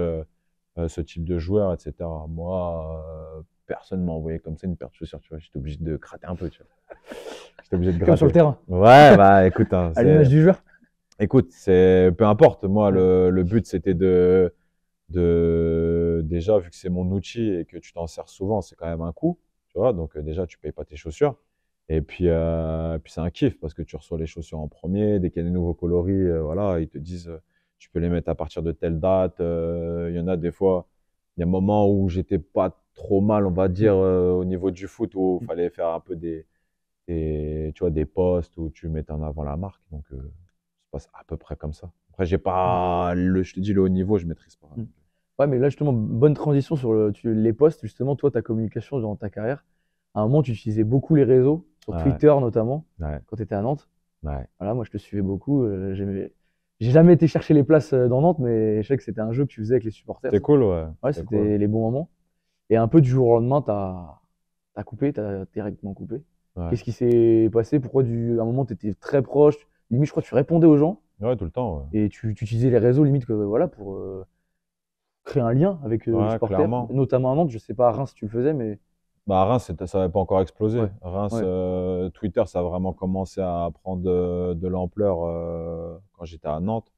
euh, ce type de joueur, etc. Moi, euh, personne m'a envoyé comme ça une paire de chaussures, tu vois. J'étais obligé de crater un peu, tu vois. J'étais obligé de gratter. Comme sur le terrain. Ouais, bah écoute. Hein, à l'image du joueur. Écoute, c'est peu importe. Moi, le, but, c'était de, de. Déjà, vu que c'est mon outil et que tu t'en sers souvent, c'est quand même un coup tu vois. Donc, euh, déjà, tu payes pas tes chaussures. Et puis, puis c'est un kiff parce que tu reçois les chaussures en premier. Dès qu'il y a des nouveaux coloris, voilà, ils te disent tu peux les mettre à partir de telle date. Euh, il y en a des fois, il y a un moment où j'étais pas trop mal, on va dire, euh, au niveau du foot, où il mm. fallait faire un peu des, tu vois, des postes où tu mettais en avant la marque. Donc, euh, ça se passe à peu près comme ça. Après, j'ai pas, mm. le, je te dis, le haut niveau, je maîtrise pas. Mm. Ouais, mais là, justement, bonne transition sur le, les postes. Justement, toi, ta communication durant ta carrière, à un moment, tu utilisais beaucoup les réseaux, sur Twitter notamment, quand tu étais à Nantes. Voilà, moi, je te suivais beaucoup. J'aimais j'ai jamais été chercher les places euh, dans Nantes, mais je sais que c'était un jeu que tu faisais avec les supporters. C'était cool, ouais. Ouais, c'était les bons moments. Et un peu du jour au lendemain, t'as coupé, t'as directement coupé. Qu'est-ce qui s'est passé Pourquoi, du... à un moment, t'étais très proche Limite, je crois que tu répondais aux gens. Ouais, tout le temps. Et tu, tu, utilisais les réseaux, limite, voilà, pour euh, créer un lien avec euh, les supporters. Notamment à Nantes, je sais pas à Reims si tu le faisais, mais bah, à Reims, ça n'avait pas encore explosé. Euh, Twitter, ça a vraiment commencé à prendre de, l'ampleur euh, quand j'étais à Nantes.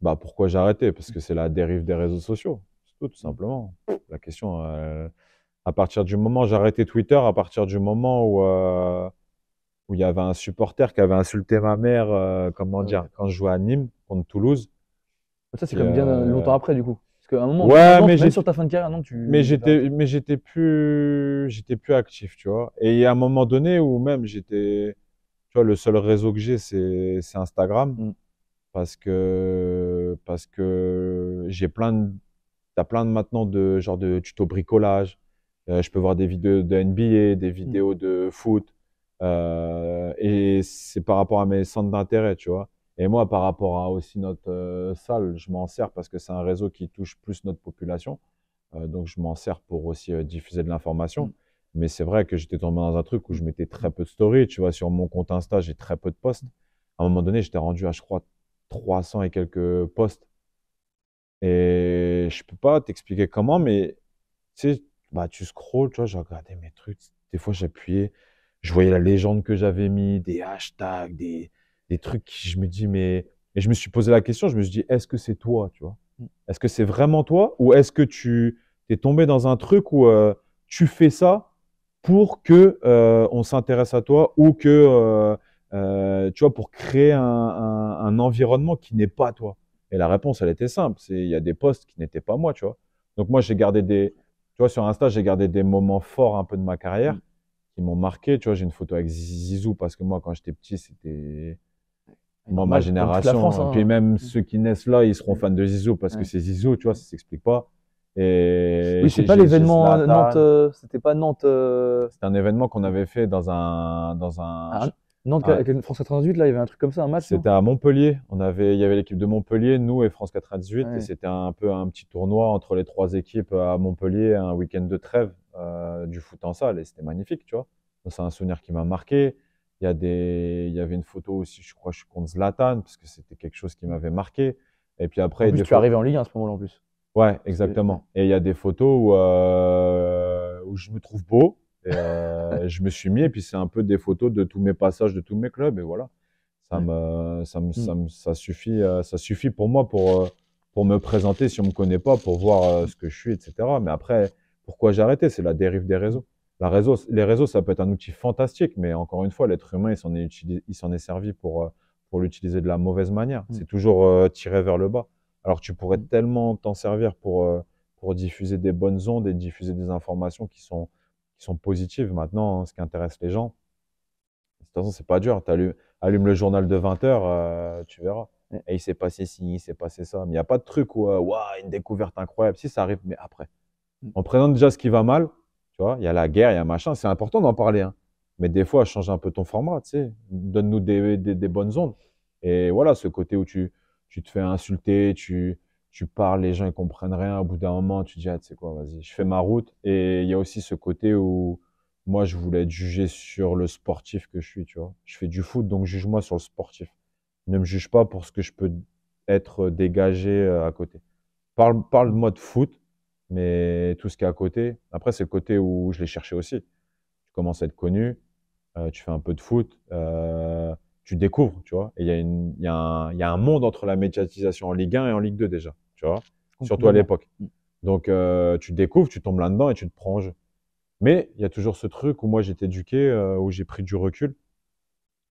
Bah, pourquoi j'ai arrêté Parce que c'est la dérive des réseaux sociaux. tout, simplement. La question, euh, à partir du moment, j'ai arrêté Twitter, à partir du moment où il y avait un supporter qui avait insulté ma mère, comment ah dire, quand je jouais à Nîmes contre Toulouse. Ça, c'est comme bien longtemps après, du coup. Parce qu'à un moment, ouais, mais même sur ta fin de carrière, non, tu. Mais j'étais, mais j'étais plus, j'étais plus actif, tu vois. Et il y a un moment donné où même j'étais, tu vois, le seul réseau que j'ai, c'est, Instagram, mm. parce que, parce que j'ai plein de, t'as plein de maintenant de genre de tutos bricolage. Euh, je peux voir des vidéos de NBA, des mm. vidéos de foot, euh, et c'est par rapport à mes centres d'intérêt, tu vois. Et moi, par rapport à aussi notre euh, salle, je m'en sers parce que c'est un réseau qui touche plus notre population. Euh, donc, je m'en sers pour aussi euh, diffuser de l'information. Mm. Mais c'est vrai que j'étais tombé dans un truc où je mettais très peu de stories. Tu vois, sur mon compte Insta, j'ai très peu de posts. À un moment donné, j'étais rendu à, je crois, 300 et quelques posts. Et je peux pas t'expliquer comment, mais tu sais, bah, tu tu vois, je regardais mes trucs. Des fois, j'appuyais, je voyais la légende que j'avais mis, des hashtags, des des trucs qui, je me dis, mais. je me suis posé la question, je me suis dit, est-ce que c'est toi, tu vois mm. Est-ce que c'est vraiment toi Ou est-ce que tu es tombé dans un truc où euh, tu fais ça pour que euh, on s'intéresse à toi ou que, euh, tu vois, pour créer un, environnement qui n'est pas toi Et la réponse, elle était simple. C'est, il y a des postes qui n'étaient pas moi, tu vois. Donc moi, j'ai gardé des, tu vois, sur Insta, j'ai gardé des moments forts un peu de ma carrière mm. qui m'ont marqué. Tu vois, j'ai une photo avec Zizou parce que moi, quand j'étais petit, c'était moi, ma génération, et hein. hein. puis même ceux qui naissent là, ils seront fans de Zizou parce que c'est Zizou, tu vois, ça s'explique pas. Et oui, c'est pas l'événement Nantes, euh, c'était pas Nantes. Euh, c'était un événement qu'on avait fait dans un dans un. Ah, Nantes France 98, là, il y avait un truc comme ça, un match. C'était à Montpellier. On avait, il y avait l'équipe de Montpellier, nous et France 98, et c'était un peu un petit tournoi entre les trois équipes à Montpellier, un week-end de trêve euh, du foot en salle, et c'était magnifique, tu vois. C'est un souvenir qui m'a marqué. Il y, des, il y avait une photo aussi, je crois, je suis contre Zlatan, parce que c'était quelque chose qui m'avait marqué. Et puis après. En plus, tu es arrivé en ligne à ce moment-là en plus. Ouais, exactement. Et il y a des photos où, euh, où je me trouve beau. Euh, je me suis mis, et puis c'est un peu des photos de tous mes passages, de tous mes clubs, et voilà. Ça, mm. mm. me, ça, suffit, euh, ça suffit pour moi pour, pour me présenter si on ne me connaît pas, pour voir ce que je suis, etc. Mais après, pourquoi j'ai arrêté C'est la dérive des réseaux. Bah, les réseaux, ça peut être un outil fantastique, mais encore une fois, l'être humain, il s'en est, servi pour, euh, pour l'utiliser de la mauvaise manière. Mmh. C'est toujours euh, tiré vers le bas. Alors tu pourrais mmh. tellement t'en servir pour, euh, pour diffuser des bonnes ondes et diffuser des informations qui sont, qui sont positives maintenant, hein, ce qui intéresse les gens. De toute façon, c'est pas dur. tu allume le journal de 20 heures, tu verras. Mmh. Et il s'est passé ci, il s'est passé ça. Mais il n'y a pas de truc où, une découverte incroyable. Si ça arrive, mais après. On présente déjà ce qui va mal, il y a la guerre, il y a machin. C'est important d'en parler. Hein. Mais des fois, change un peu ton format, tu sais. Donne-nous des, des, bonnes ondes. Et voilà, ce côté où tu, tu te fais insulter, tu, tu parles, les gens ne comprennent rien. Au bout d'un moment, tu dis, ah, tu sais quoi, vas-y, je fais ma route. Et il y a aussi ce côté où moi, je voulais être jugé sur le sportif que je suis, tu vois. Je fais du foot, donc juge-moi sur le sportif. Ne me juge pas pour ce que je peux être dégagé euh, à côté. Parle, parle-moi de foot, mais tout ce qui est à côté, après, c'est le côté où je l'ai cherché aussi. Tu commences à être connu, euh, tu fais un peu de foot, euh, tu découvres, tu vois. il y, a un monde entre la médiatisation en Ligue 1 et en Ligue 2 déjà, tu vois, surtout à l'époque. Mm. Donc, euh, tu découvres, tu tombes là-dedans et tu te prends Mais il y a toujours ce truc où moi, j'ai été éduqué, où j'ai pris du recul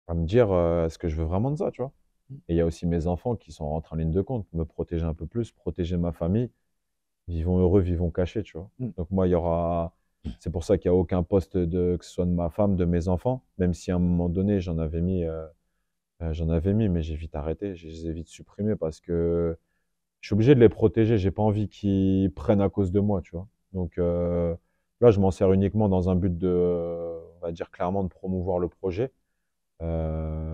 à me dire est-ce que je veux vraiment de ça, tu vois. Mm. Et il y a aussi mes enfants qui sont rentrés en ligne de compte, me protéger un peu plus, protéger ma famille vivons heureux, vivons cachés, tu vois. Mm. Donc moi, il y aura, c'est pour ça qu'il n'y a aucun poste de que ce soit de ma femme, de mes enfants, même si à un moment donné j'en avais mis, euh, euh, j'en avais mis, mais j'ai vite arrêté, j'ai vite supprimé, parce que je suis obligé de les protéger, j'ai pas envie qu'ils prennent à cause de moi, tu vois. Donc euh, là, je m'en sers uniquement dans un but de, on va dire clairement, de promouvoir le projet. Euh,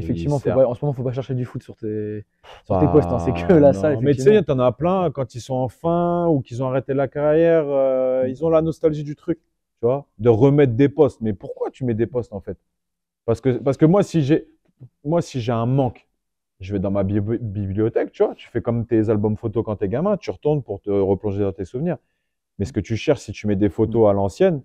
effectivement, en ce moment, faut pas chercher du foot sur tes, sur tes bah, postes. Hein, c'est que la salle. Mais tu sais, en as plein quand ils sont en fin ou qu'ils ont arrêté la carrière. Euh, ils ont la nostalgie du truc, tu vois, de remettre des postes. Mais pourquoi tu mets des postes en fait Parce que parce que moi, si j'ai moi si j'ai un manque, je vais dans ma bibliothèque, tu vois. Tu fais comme tes albums photos quand t'es gamin. Tu retournes pour te replonger dans tes souvenirs. Mais ce que tu cherches si tu mets des photos mm. à l'ancienne,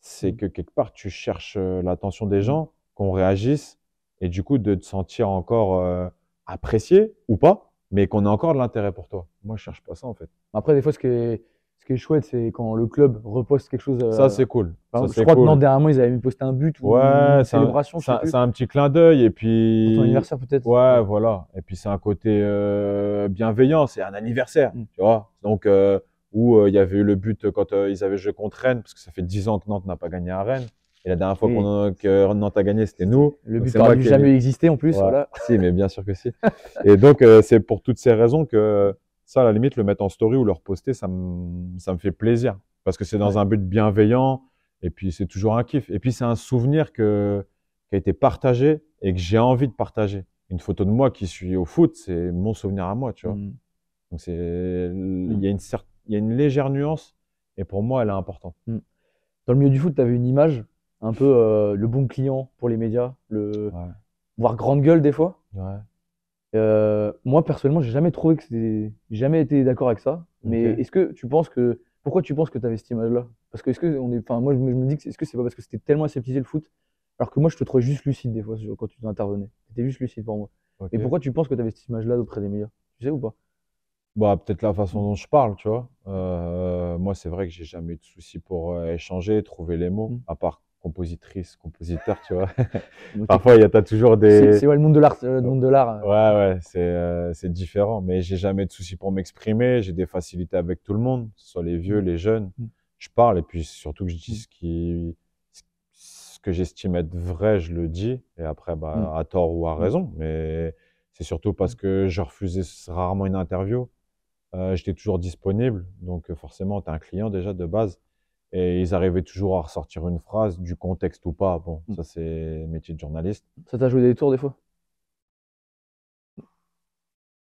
c'est mm. que quelque part tu cherches euh, l'attention des mm. gens, qu'on réagisse et du coup de te sentir encore euh, apprécié ou pas, mais qu'on a encore de l'intérêt pour toi. Moi, je cherche pas ça en fait. Après, des fois, ce qui est, ce qui est chouette, c'est quand le club reposte quelque chose. Ça, euh, c'est cool. ça, je crois que non, dernièrement, ils avaient posté un but ou ouais, une célébration. C'est un, petit clin d'œil et puis. Pour ton anniversaire peut-être. Ouais, voilà. Et puis c'est un côté euh, bienveillant. C'est un anniversaire, mm. tu vois. Donc où il y avait eu le but quand ils avaient joué contre Rennes, parce que ça fait 10 ans que Nantes n'a pas gagné à Rennes. Et la dernière fois mm. qu'on que a gagné, c'était nous. Le but n'a jamais existé en plus. si, mais bien sûr que si. et donc, euh, c'est pour toutes ces raisons que ça, à la limite, le mettre en story ou le reposter, ça me, fait plaisir. Parce que c'est dans un but bienveillant. Et puis, c'est toujours un kiff. Et puis, c'est un souvenir que, qui a été partagé et que j'ai envie de partager. Une photo de moi qui suis au foot, c'est mon souvenir à moi, tu vois. Mm. Donc, c'est, mm. il y a une certaine, il y a une légère nuance. Et pour moi, elle est importante. Dans le milieu du foot, tu avais une image un peu euh, le bon client pour les médias, le voir grande gueule des fois. Euh, moi personnellement, j'ai jamais trouvé que c'était, jamais été d'accord avec ça. Mais est-ce que tu penses que pourquoi tu penses que tu avais cette image-là Parce que est-ce que on est, enfin moi je me, dis que est-ce que c'est pas parce que c'était tellement aseptisé le foot, alors que moi je te trouvais juste lucide des fois quand tu intervenais. C'était juste lucide pour moi. Et pourquoi tu penses que tu avais cette image-là auprès des médias Tu sais ou pas bah, peut-être la façon dont je parle, tu vois. Euh, moi, c'est vrai que j'ai jamais eu de souci pour échanger, trouver les mots, mmh. à part compositrice, compositeur, tu vois. Parfois, il y a as toujours des. C'est le monde de l'art, euh, le de l'art. Euh. Ouais, ouais, euh, c'est différent. Mais j'ai jamais de soucis pour m'exprimer. J'ai des facilités avec tout le monde, que ce soit les vieux, mm. les jeunes. Mm. Je parle et puis surtout que je dis mm. ce qui, ce que j'estime être vrai, je le dis. Et après, bah, à tort ou à raison, mais c'est surtout parce que je refusais rarement une interview. J'étais toujours disponible, donc forcément, tu as un client déjà de base et ils arrivaient toujours à ressortir une phrase du contexte ou pas. Bon, mm. ça c'est métier de journaliste. Ça t'a joué des tours des fois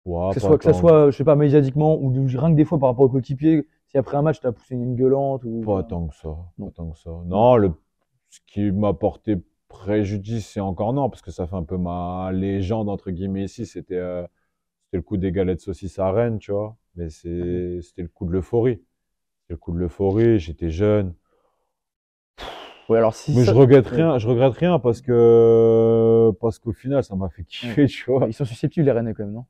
ouais, que, ce soit, que ça soit, je sais pas, médiatiquement ou rien que des fois par rapport au coéquipier, si après un match t'as poussé une gueulante ou. Pas tant que ça. Non, tant que ça. Non, le... ce qui m'a porté préjudice, c'est encore non, parce que ça fait un peu ma légende entre guillemets ici. C'était euh, le coup des galettes saucisses à Rennes, tu vois, mais ah c'était le coup de l'euphorie le coup de l'euphorie, j'étais jeune. alors si mais je regrette rien, je regrette rien parce que parce qu'au final ça m'a fait kiffer, tu vois. Ils sont susceptibles les Rennais quand même, non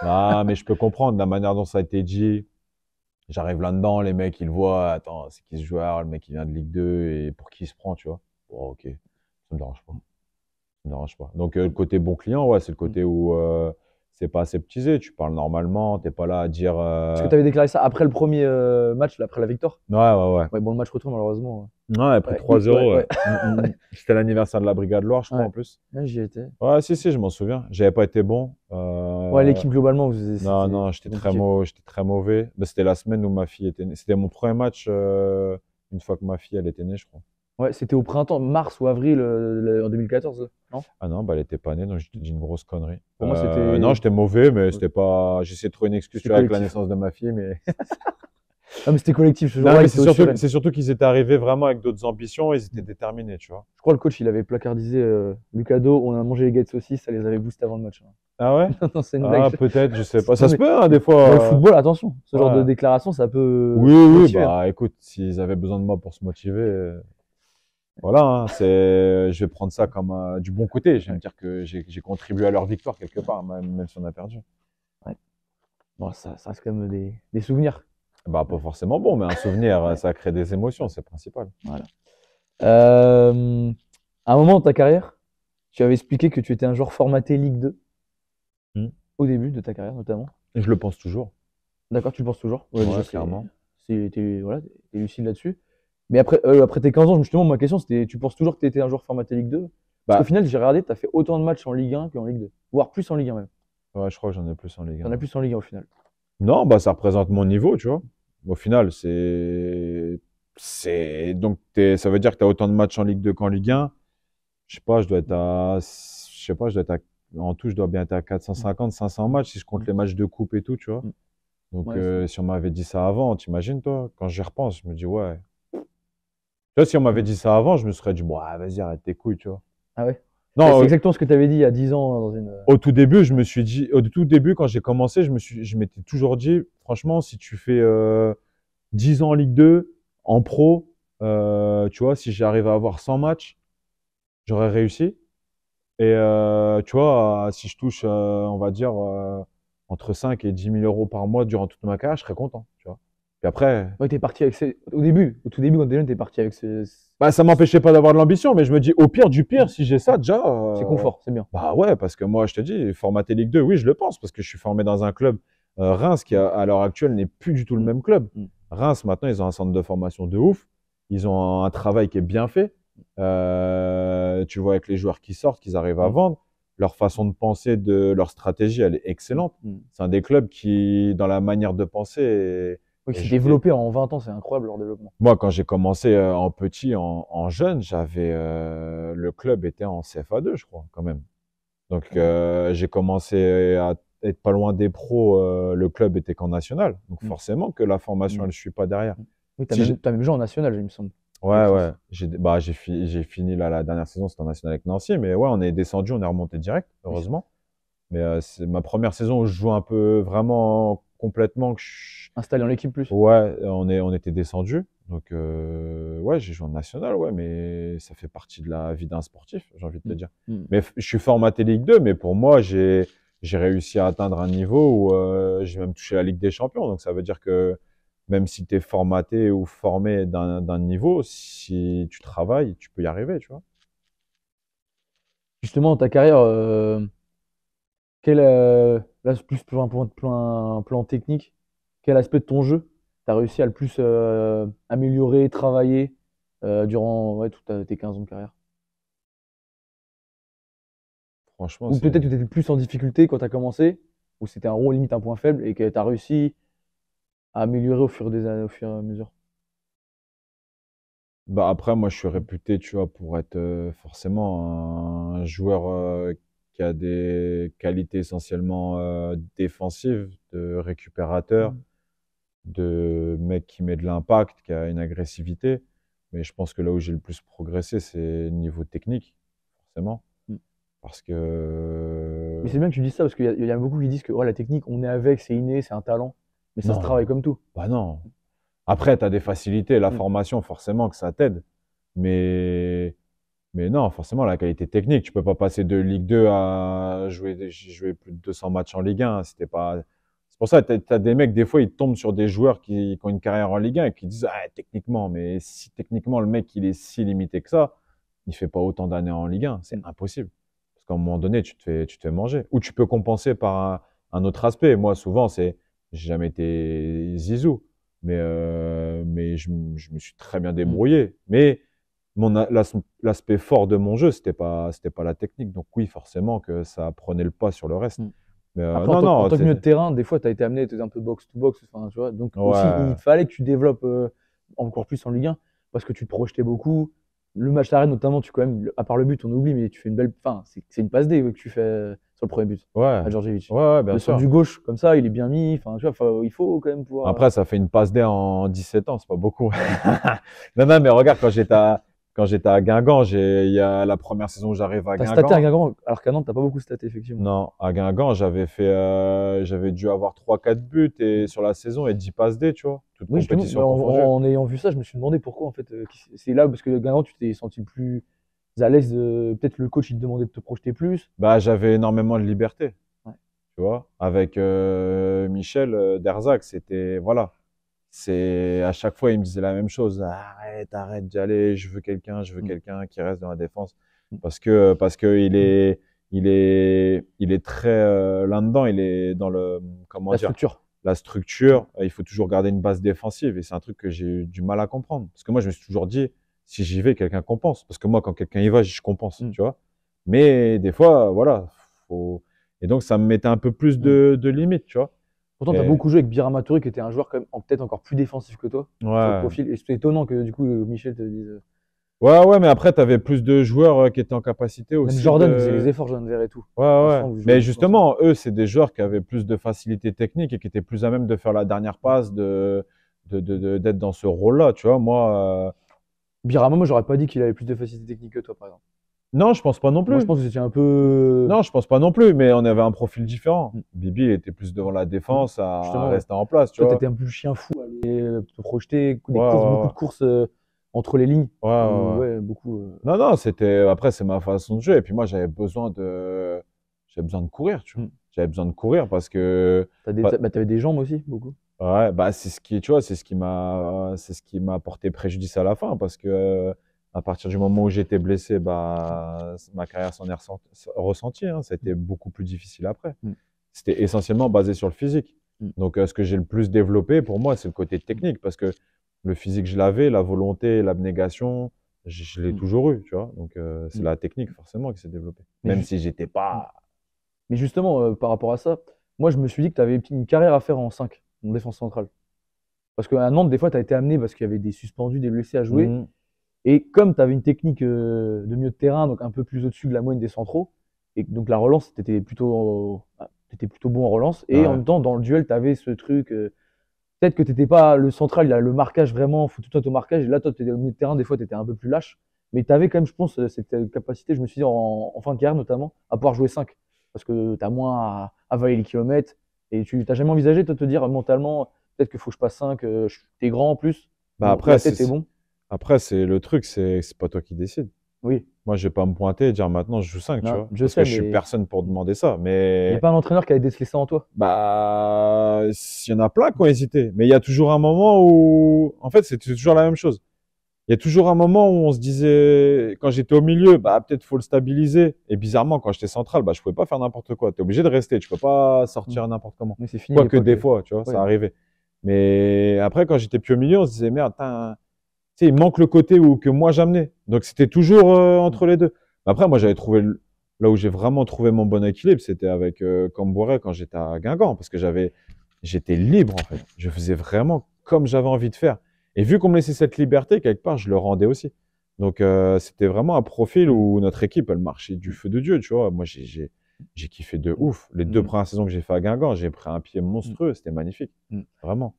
Ah, mais je peux comprendre la manière dont ça a été dit. J'arrive là-dedans, les mecs ils le voient, attends, c'est qui ce joueur, le mec il vient de Ligue 2 et pour qui il se prend, tu vois. OK. Ça me dérange pas. Ça me dérange pas. Donc euh, le côté bon client, ouais, c'est le côté mm. où euh, c'est pas aseptisé, tu parles normalement, t'es pas là à dire. Euh, Parce que tu déclaré ça après le premier euh, match, après la victoire Ouais, ouais, ouais. ouais bon, le match retour, malheureusement. Hein. Ouais, après 3-0. Mm, mm, mm. C'était l'anniversaire de la Brigade Loire, je crois, en plus. j'y étais. Ouais, si, si, je m'en souviens. J'avais pas été bon. Euh, ouais, l'équipe globalement, vous Non, non, j'étais très, très, mauvais. C'était la semaine où ma fille était née. C'était mon premier match une fois que ma fille, elle était née, je crois. Ouais, c'était au printemps, mars ou avril euh, en 2014, non Ah non, bah, elle était pas née, donc j'ai dit une grosse connerie. Euh, non, j'étais mauvais, mais c'était pas. J'essayais de trouver une excuse avec la naissance de ma fille, mais. Ah, mais c'était collectif ce jour-là. c'est surtout, qu'ils étaient arrivés vraiment avec d'autres ambitions, ils étaient déterminés, tu vois. Je crois que le coach, il avait placardisé euh, Lucado, on a mangé les gates aussi ça les avait boostés avant le match. Hein. Ah ouais non, c'est Ah, peut-être, je sais pas. Ça se peut, hein, des fois. le football, attention, ce genre de déclaration, ça peut. Oui, oui, hein. bah écoute, s'ils avaient besoin de moi pour se motiver, voilà, hein, c'est, je vais prendre ça comme euh, du bon côté. Je vais me dire que j'ai, contribué à leur victoire quelque part, même, même si on a perdu. Bon, ça, ça reste quand même des, souvenirs. Bah, pas forcément bon, mais un souvenir, euh, ça crée des émotions, c'est principal. Voilà. Euh, à un moment de ta carrière, tu avais expliqué que tu étais un joueur formaté Ligue 2, hmm. au début de ta carrière notamment. je le pense toujours. D'accord, tu le penses toujours Ouais, clairement. Tu es lucide là-dessus. Mais après, euh, après tes 15 ans, justement, ma question, c'était tu penses toujours que tu étais un joueur formaté Ligue 2 Parce bah. qu'au final, j'ai regardé, tu as fait autant de matchs en Ligue 1 qu'en Ligue 2, voire plus en Ligue 1 même. Ouais, je crois que j'en ai plus en Ligue 1. j'en as plus en Ligue 1 au final. Non, bah, ça représente mon niveau, tu vois. Au final, c'est. c'est... Donc, ça veut dire que tu as autant de matchs en Ligue 2 qu'en Ligue 1. Je sais pas, je dois être à. Je sais pas, je dois être à... En tout, je dois bien être à 450, 500 matchs si je compte mm. les matchs de coupe et tout, tu vois. Mm. Donc, euh, si on m'avait dit ça avant, t'imagines, toi Quand j'y repense, je me dis, ouais, si on m'avait dit ça avant, je me serais dit, bah, vas-y, arrête tes couilles, tu vois. Ah ouais non, c'est exactement ce que tu avais dit il y a 10 ans hein, dans une. Euh, au tout début, je me suis dit, au tout début, quand j'ai commencé, je me je m'étais toujours dit, franchement, si tu fais 10 euh, ans en Ligue 2, en pro, euh, tu vois, si j'arrive à avoir 100 matchs, j'aurais réussi. Et tu vois, si je touche, on va dire, entre 5 et 10 000 euros par mois durant toute ma carrière, je serais content. Puis après. parti avec Au début, au tout début, quand t'es jeune, parti avec ce. Bah, ça m'empêchait pas d'avoir de l'ambition, mais je me dis, au pire du pire, si j'ai ça, déjà. Euh, c'est confort, c'est bien. Bah ouais, parce que moi, je te dis, formaté Ligue 2, oui, je le pense, parce que je suis formé dans un club, euh, Reims, qui à l'heure actuelle n'est plus du tout le mm. même club. Mm. Reims, maintenant, ils ont un centre de formation de ouf. Ils ont un travail qui est bien fait. Euh, tu vois, avec les joueurs qui sortent, qu'ils arrivent à mm. vendre leur façon de penser, de leur stratégie, elle est excellente. C'est un des clubs qui, dans la manière de penser, oui, c'est développé en 20 ans, c'est incroyable leur développement. Moi, quand j'ai commencé euh, en petit, en, jeune, j'avais euh, le club était en CFA2, je crois, quand même. Donc euh, j'ai commencé à être pas loin des pros. le club était qu'en national, donc mm. forcément que la formation, mm. elle ne suit pas derrière. Mm. Oui, tu as même joué en national, il me semble. Ouais, ouais. Bah, j'ai fini la dernière saison, c'était en national avec Nancy, mais ouais, on est descendu, on est remonté direct, heureusement. Mais c'est ma première saison où je joue un peu vraiment complètement que je... installé en l'équipe. plus. Ouais, on est on était descendu. Donc euh, ouais, j'ai joué en national, ouais, mais ça fait partie de la vie d'un sportif, j'ai envie de te mm. dire. Mm. Mais je suis formaté Ligue 2, mais pour moi, j'ai j'ai réussi à atteindre un niveau où euh, j'ai même touché la Ligue des Champions. Donc ça veut dire que même si tu es formaté ou formé d'un niveau, si tu travailles, tu peux y arriver, tu vois. Justement, ta carrière, euh, quel, euh, là, plus, un, plan, technique, quel aspect de ton jeu tu as réussi à le plus euh, améliorer, travailler euh, durant ouais, tes 15 ans de carrière Franchement, Ou peut-être que tu étais plus en difficulté quand tu as commencé, ou c'était un rond limite un point faible, et que tu as réussi à améliorer au fur, des, au fur et à mesure bah après, moi, je suis réputé, tu vois, pour être forcément un joueur des qualités essentiellement défensive euh, défensives, de récupérateur, mm. de mec qui met de l'impact, qui a une agressivité. Mais je pense que là où j'ai le plus progressé, c'est niveau technique, forcément. Mm. Parce que. Euh, c'est bien que tu dis ça, parce qu'il y, a beaucoup qui disent que oh, la technique, on est avec, c'est inné, c'est un talent. Mais ça se travaille comme tout. Bah non. Après, tu as des facilités, la mm. formation, forcément, que ça t'aide. Mais mais non, forcément, la qualité technique, tu peux pas passer de Ligue 2 à jouer, jouer plus de 200 matchs en Ligue 1. C'était pas. C'est pour ça que tu as, des mecs, des fois, ils tombent sur des joueurs qui, ont une carrière en Ligue 1 et qui disent ah, techniquement, mais si techniquement le mec il est si limité que ça, il fait pas autant d'années en Ligue 1. C'est mm. impossible. Parce qu'à un moment donné, tu te, fais, tu te manger. Ou tu peux compenser par un, autre aspect. Moi, souvent, c'est j'ai jamais été zizou, mais, euh, mais je, je, me suis très bien mm. débrouillé. Mais mon l'aspect fort de mon jeu, c'était pas c'était pas la technique. Donc oui, forcément que ça prenait le pas sur le reste. Mm. Mais non, euh, en, non, en tant que de terrain, des fois, tu as été amené, tu un peu box to box, tu vois. Donc aussi, il fallait que tu développes euh, encore plus en Ligue 1 parce que tu te projetais beaucoup. Le match d'arrêt, notamment, tu quand même, à part le but, on oublie, mais tu fais une belle, fin c'est une passe D que tu fais euh, sur le premier but à Djordjevic. Ouais, bien le sûr. du gauche, comme ça, il est bien mis. Enfin, tu vois, il faut quand même pouvoir. Après, ça fait une passe D en 17 ans, c'est pas beaucoup. non, non, mais regarde, quand j'étais à quand j'étais à Guingamp, il y a la première saison où j'arrive à Guingamp. staté à Guingamp, alors qu'à Nantes, t'as pas beaucoup staté, effectivement. Non, à Guingamp, j'avais fait, euh, j'avais dû avoir 3-4 buts et, sur la saison et 10 passes D, tu vois. oui, en, ayant vu ça, je me suis demandé pourquoi, en fait, euh, c'est là, parce que Guingamp, tu t'es senti plus à l'aise, euh, peut-être le coach, il te demandait de te projeter plus. Bah, j'avais énormément de liberté. Tu vois, avec Michel Derzac, c'était, voilà, c'est à chaque fois il me disait la même chose arrête arrête d'y aller je veux quelqu'un je veux mmh. quelqu'un qui reste dans la défense mmh. parce que parce que il mmh. est il est il est très euh, là dedans il est dans le comment la structure la structure il faut toujours garder une base défensive et c'est un truc que j'ai eu du mal à comprendre parce que moi je me suis toujours dit si j'y vais quelqu'un compense parce que moi quand quelqu'un y va je compense tu vois mais des fois voilà et donc ça me mettait un peu plus de, de limites tu vois Pourtant, tu as beaucoup joué avec Touré, qui était un joueur quand même peut-être encore plus défensif que toi. Ouais. Et c'était étonnant que du coup, euh, Michel te dise. Euh, ouais, ouais, mais après, tu avais plus de joueurs euh, qui étaient en capacité aussi. Jordan, les efforts, Jordan Verre et tout. Ouais, ouais. Mais justement, eux, c'est des joueurs qui avaient plus de facilité technique et qui étaient plus à même de faire la dernière passe, de, d'être dans ce rôle-là. Tu vois, moi. Euh... moi, j'aurais pas dit qu'il avait plus de facilité technique que toi, par exemple. Non, je pense pas non plus. je pense que c'était un peu. Euh, non, je pense pas non plus, mais on avait un profil différent. Mm. Bibi, il était plus devant la défense à, rester en place. Tu Toi, étais un peu chien fou, à aller euh, te projeter, des courses, beaucoup de courses euh, entre les lignes. Ouais, ouais beaucoup. Non, non, c'était. Après, c'est ma façon de jouer. Et puis moi, j'avais besoin de. J'avais besoin de courir, tu vois. Mm. J'avais besoin de courir parce que. Bah, t'avais des... des jambes aussi, beaucoup. Ouais, bah c'est ce qui, tu vois, c'est ce qui m'a, c'est ce qui m'a porté préjudice à la fin parce que à partir du moment où j'étais blessé, bah, ma carrière s'en est ressentie. Hein. Ça a été mm. beaucoup plus difficile après. Mm. C'était essentiellement basé sur le physique. Mm. Donc, euh, ce que j'ai le plus développé pour moi, c'est le côté technique parce que le physique, je l'avais, la volonté, l'abnégation, je, l'ai toujours eu, Donc, euh, c'est la technique forcément qui s'est développée, même si j'étais pas. Mais justement, euh, par rapport à ça, moi, je me suis dit que tu avais une carrière à faire en 5, en défense centrale. Parce qu'à Nantes, des fois, tu as été amené parce qu'il y avait des suspendus, des blessés à jouer. Et comme tu avais une technique euh, de milieu de terrain, donc un peu plus au-dessus de la moyenne des centraux, et donc la relance, tu plutôt, euh, plutôt bon en relance. Et en même temps, dans le duel, tu avais ce truc. Euh, peut-être que tu n'étais pas le central, il a le marquage vraiment, faut tout au marquage. Et là, toi, tu étais au milieu de terrain, des fois, tu étais un peu plus lâche. Mais tu avais quand même, je pense, cette capacité, je me suis dit, en, fin de carrière notamment, à pouvoir jouer 5. Parce que tu as moins à avaler les kilomètres. Et tu n'as jamais envisagé, de te dire mentalement, peut-être qu'il faut que je passe 5, T'es grand en plus. Bah après, c'est bon. Après, c'est le truc, c'est pas toi qui décides. Oui. Moi, je vais pas me pointer et dire maintenant je joue 5, tu vois. Je parce sais, que je suis personne pour demander ça. Mais. Il n'y a pas un entraîneur qui a décelé ça en toi Bah. Il y en a plein qui ont hésité. Mais il y a toujours un moment où. En fait, c'est toujours la même chose. Il y a toujours un moment où on se disait, quand j'étais au milieu, bah, peut-être faut le stabiliser. Et bizarrement, quand j'étais central, bah, je pouvais pas faire n'importe quoi. Tu es obligé de rester. Tu peux pas sortir mm. n'importe comment. Mais c'est fini. Quoique des fois, tu vois, ça arrivait. Mais après, quand j'étais plus au milieu, on se disait, merde, il manque le côté où, que moi j'amenais. Donc c'était toujours euh, entre les deux. Après, moi j'avais trouvé là où j'ai vraiment trouvé mon bon équilibre, c'était avec euh, quand j'étais à Guingamp, parce que j'avais, j'étais libre en fait. Je faisais vraiment comme j'avais envie de faire. Et vu qu'on me laissait cette liberté, quelque part, je le rendais aussi. Donc euh, c'était vraiment un profil où notre équipe, elle marchait du feu de Dieu, tu vois. Moi, j'ai, j'ai kiffé de ouf. Les deux mm. premières saisons que j'ai fait à Guingamp, j'ai pris un pied monstrueux, mm. c'était magnifique, mm. vraiment.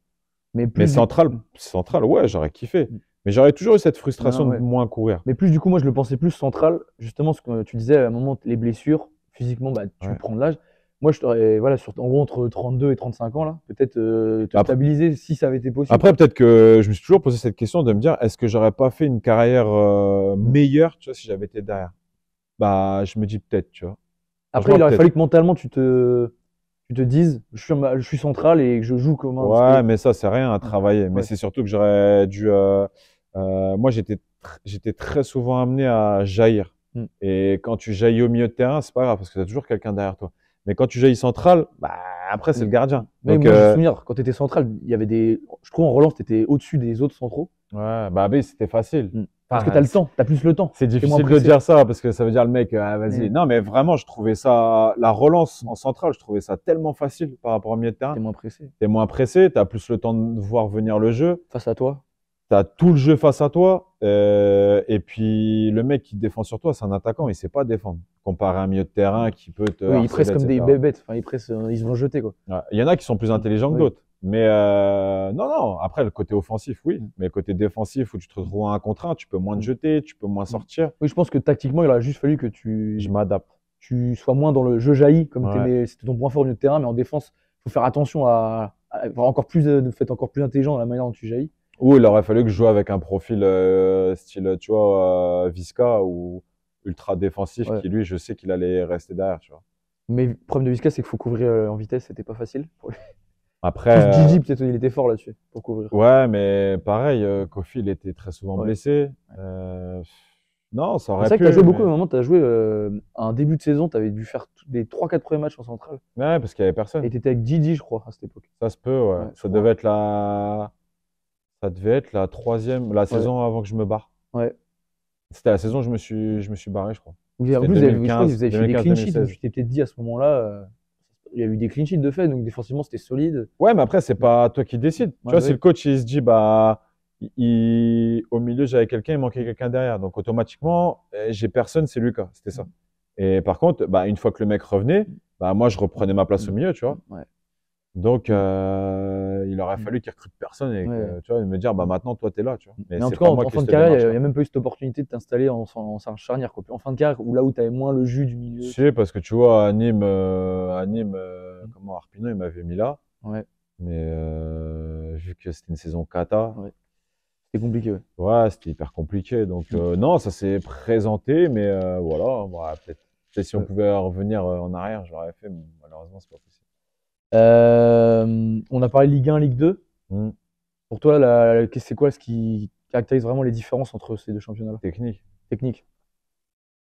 Mais, Mais central, central, ouais, j'aurais kiffé. Mais j'aurais toujours eu cette frustration de moins courir. Mais plus, du coup, moi, je le pensais plus central. Justement, ce que tu disais à un moment, les blessures, physiquement, bah, tu prends de l'âge. Moi, je t'aurais, voilà, sur, en gros, entre 32 et 35 ans, là, peut-être euh, stabiliser si ça avait été possible. Après, peut-être que je me suis toujours posé cette question de me dire, est-ce que j'aurais pas fait une carrière euh, meilleure, tu vois, si j'avais été derrière Bah, je me dis peut-être, tu vois. Après, il aurait fallu que mentalement, tu te, tu te dises, je suis, je suis central et que je joue comme un. Ouais, mais ça, c'est rien à travailler. Mais c'est surtout que j'aurais dû. Euh, euh, moi, j'étais, très souvent amené à jaillir. Hmm. Et quand tu jaillis au milieu de terrain, c'est pas grave parce que tu as toujours quelqu'un derrière toi. Mais quand tu jaillis central, bah, après, c'est hmm. le gardien. moi, je euh, me souviens, quand tu étais central, il y avait des. Je crois en relance, tu étais au-dessus des autres centraux. Ouais, bah, oui, c'était facile. Hmm. Parce que tu as le temps, tu as plus le temps. C'est difficile de dire ça parce que ça veut dire le mec, euh, ah, vas-y. Non, mais vraiment, je trouvais ça, la relance en centrale, je trouvais ça tellement facile par rapport au milieu de terrain. es moins pressé. es moins pressé, tu as plus le temps de voir venir le jeu. Face à toi. T'as tout le jeu face à toi. Euh, et puis, le mec qui défend sur toi, c'est un attaquant. Il sait pas défendre. Comparé à un milieu de terrain qui peut te. Oui, ils pressent comme des bébêtes. Enfin, ils pressent, euh, ils se vont jeter, quoi. Il y en a qui sont plus intelligents que d'autres. Mais euh, non, non. Après, le côté offensif, oui. Mm. Mais le côté défensif, où tu te retrouves un contre un, tu peux moins te mm. jeter, tu peux moins mm. sortir. Oui, je pense que tactiquement, il aurait juste fallu que tu. Je m'adapte. Tu sois moins dans le jeu jaillit, comme ouais. c'était ton point fort au milieu de terrain, mais en défense, il faut faire attention à, encore plus, de fait encore plus intelligent dans la manière dont tu jaillis. Ou il aurait fallu que je joue avec un profil euh, style, tu vois, euh, Visca ou ultra défensif, qui lui, je sais qu'il allait rester derrière, tu vois. Mais le problème de Visca, c'est qu'il faut couvrir euh, en vitesse, c'était pas facile. Pour lui. Après. Plus Gigi, peut-être, il était fort là-dessus, pour couvrir. Ouais, mais pareil, Kofi, il était très souvent blessé. Non, ça aurait pu. C'est vrai que tu joué beaucoup, mais à moment, tu as joué un début de saison, tu avais dû faire des 3-4 premiers matchs en centrale. Ouais, parce qu'il y avait personne. Et tu avec Didi, je crois, à cette époque. Ça se peut, ouais. ça devait être la ça devait être la troisième, la saison avant que je me barre. Ouais. C'était la saison où je me suis, je me suis barré, je crois. en plus, vous avez, fait des clean sheets. Je t'ai peut-être dit à ce moment-là, euh, il y a eu des clean sheets de fait, donc défensivement, c'était solide. Ouais, mais après, c'est pas toi qui décides. tu vois, bah si le coach il se dit, bah, il, au milieu, j'avais quelqu'un, il manquait quelqu'un derrière. Donc, automatiquement, eh, j'ai personne, c'est Lucas. C'était ça. Et par contre, bah, une fois que le mec revenait, bah, moi, je reprenais ma place au mm. milieu, tu vois. Ouais. Donc, mmh. euh, il aurait mmh. fallu qu'il recrute personne et, tu vois, me dire, bah maintenant, toi, tu es là. Tu vois. Mais, en tout cas, en, fin de carrière, il n'y a hein. même pas eu cette opportunité de t'installer en, en, charnière. En fin de carrière, ou là où tu avais moins le jus du milieu. sais, parce que tu vois, à Nîmes, euh, à Nîmes euh, mmh. comment Arpino, il m'avait mis là. Ouais. Mais vu que c'était une saison cata, C'était compliqué, ouais. c'était hyper compliqué. Donc, non, ça s'est présenté, mais voilà. Peut-être si on pouvait revenir en arrière, j'aurais fait, mais malheureusement, c'est pas possible. Euh, on a parlé Ligue 1, Ligue 2. Mm. Pour toi, la, c'est quoi ce qui caractérise vraiment les différences entre ces deux championnats Technique. Technique.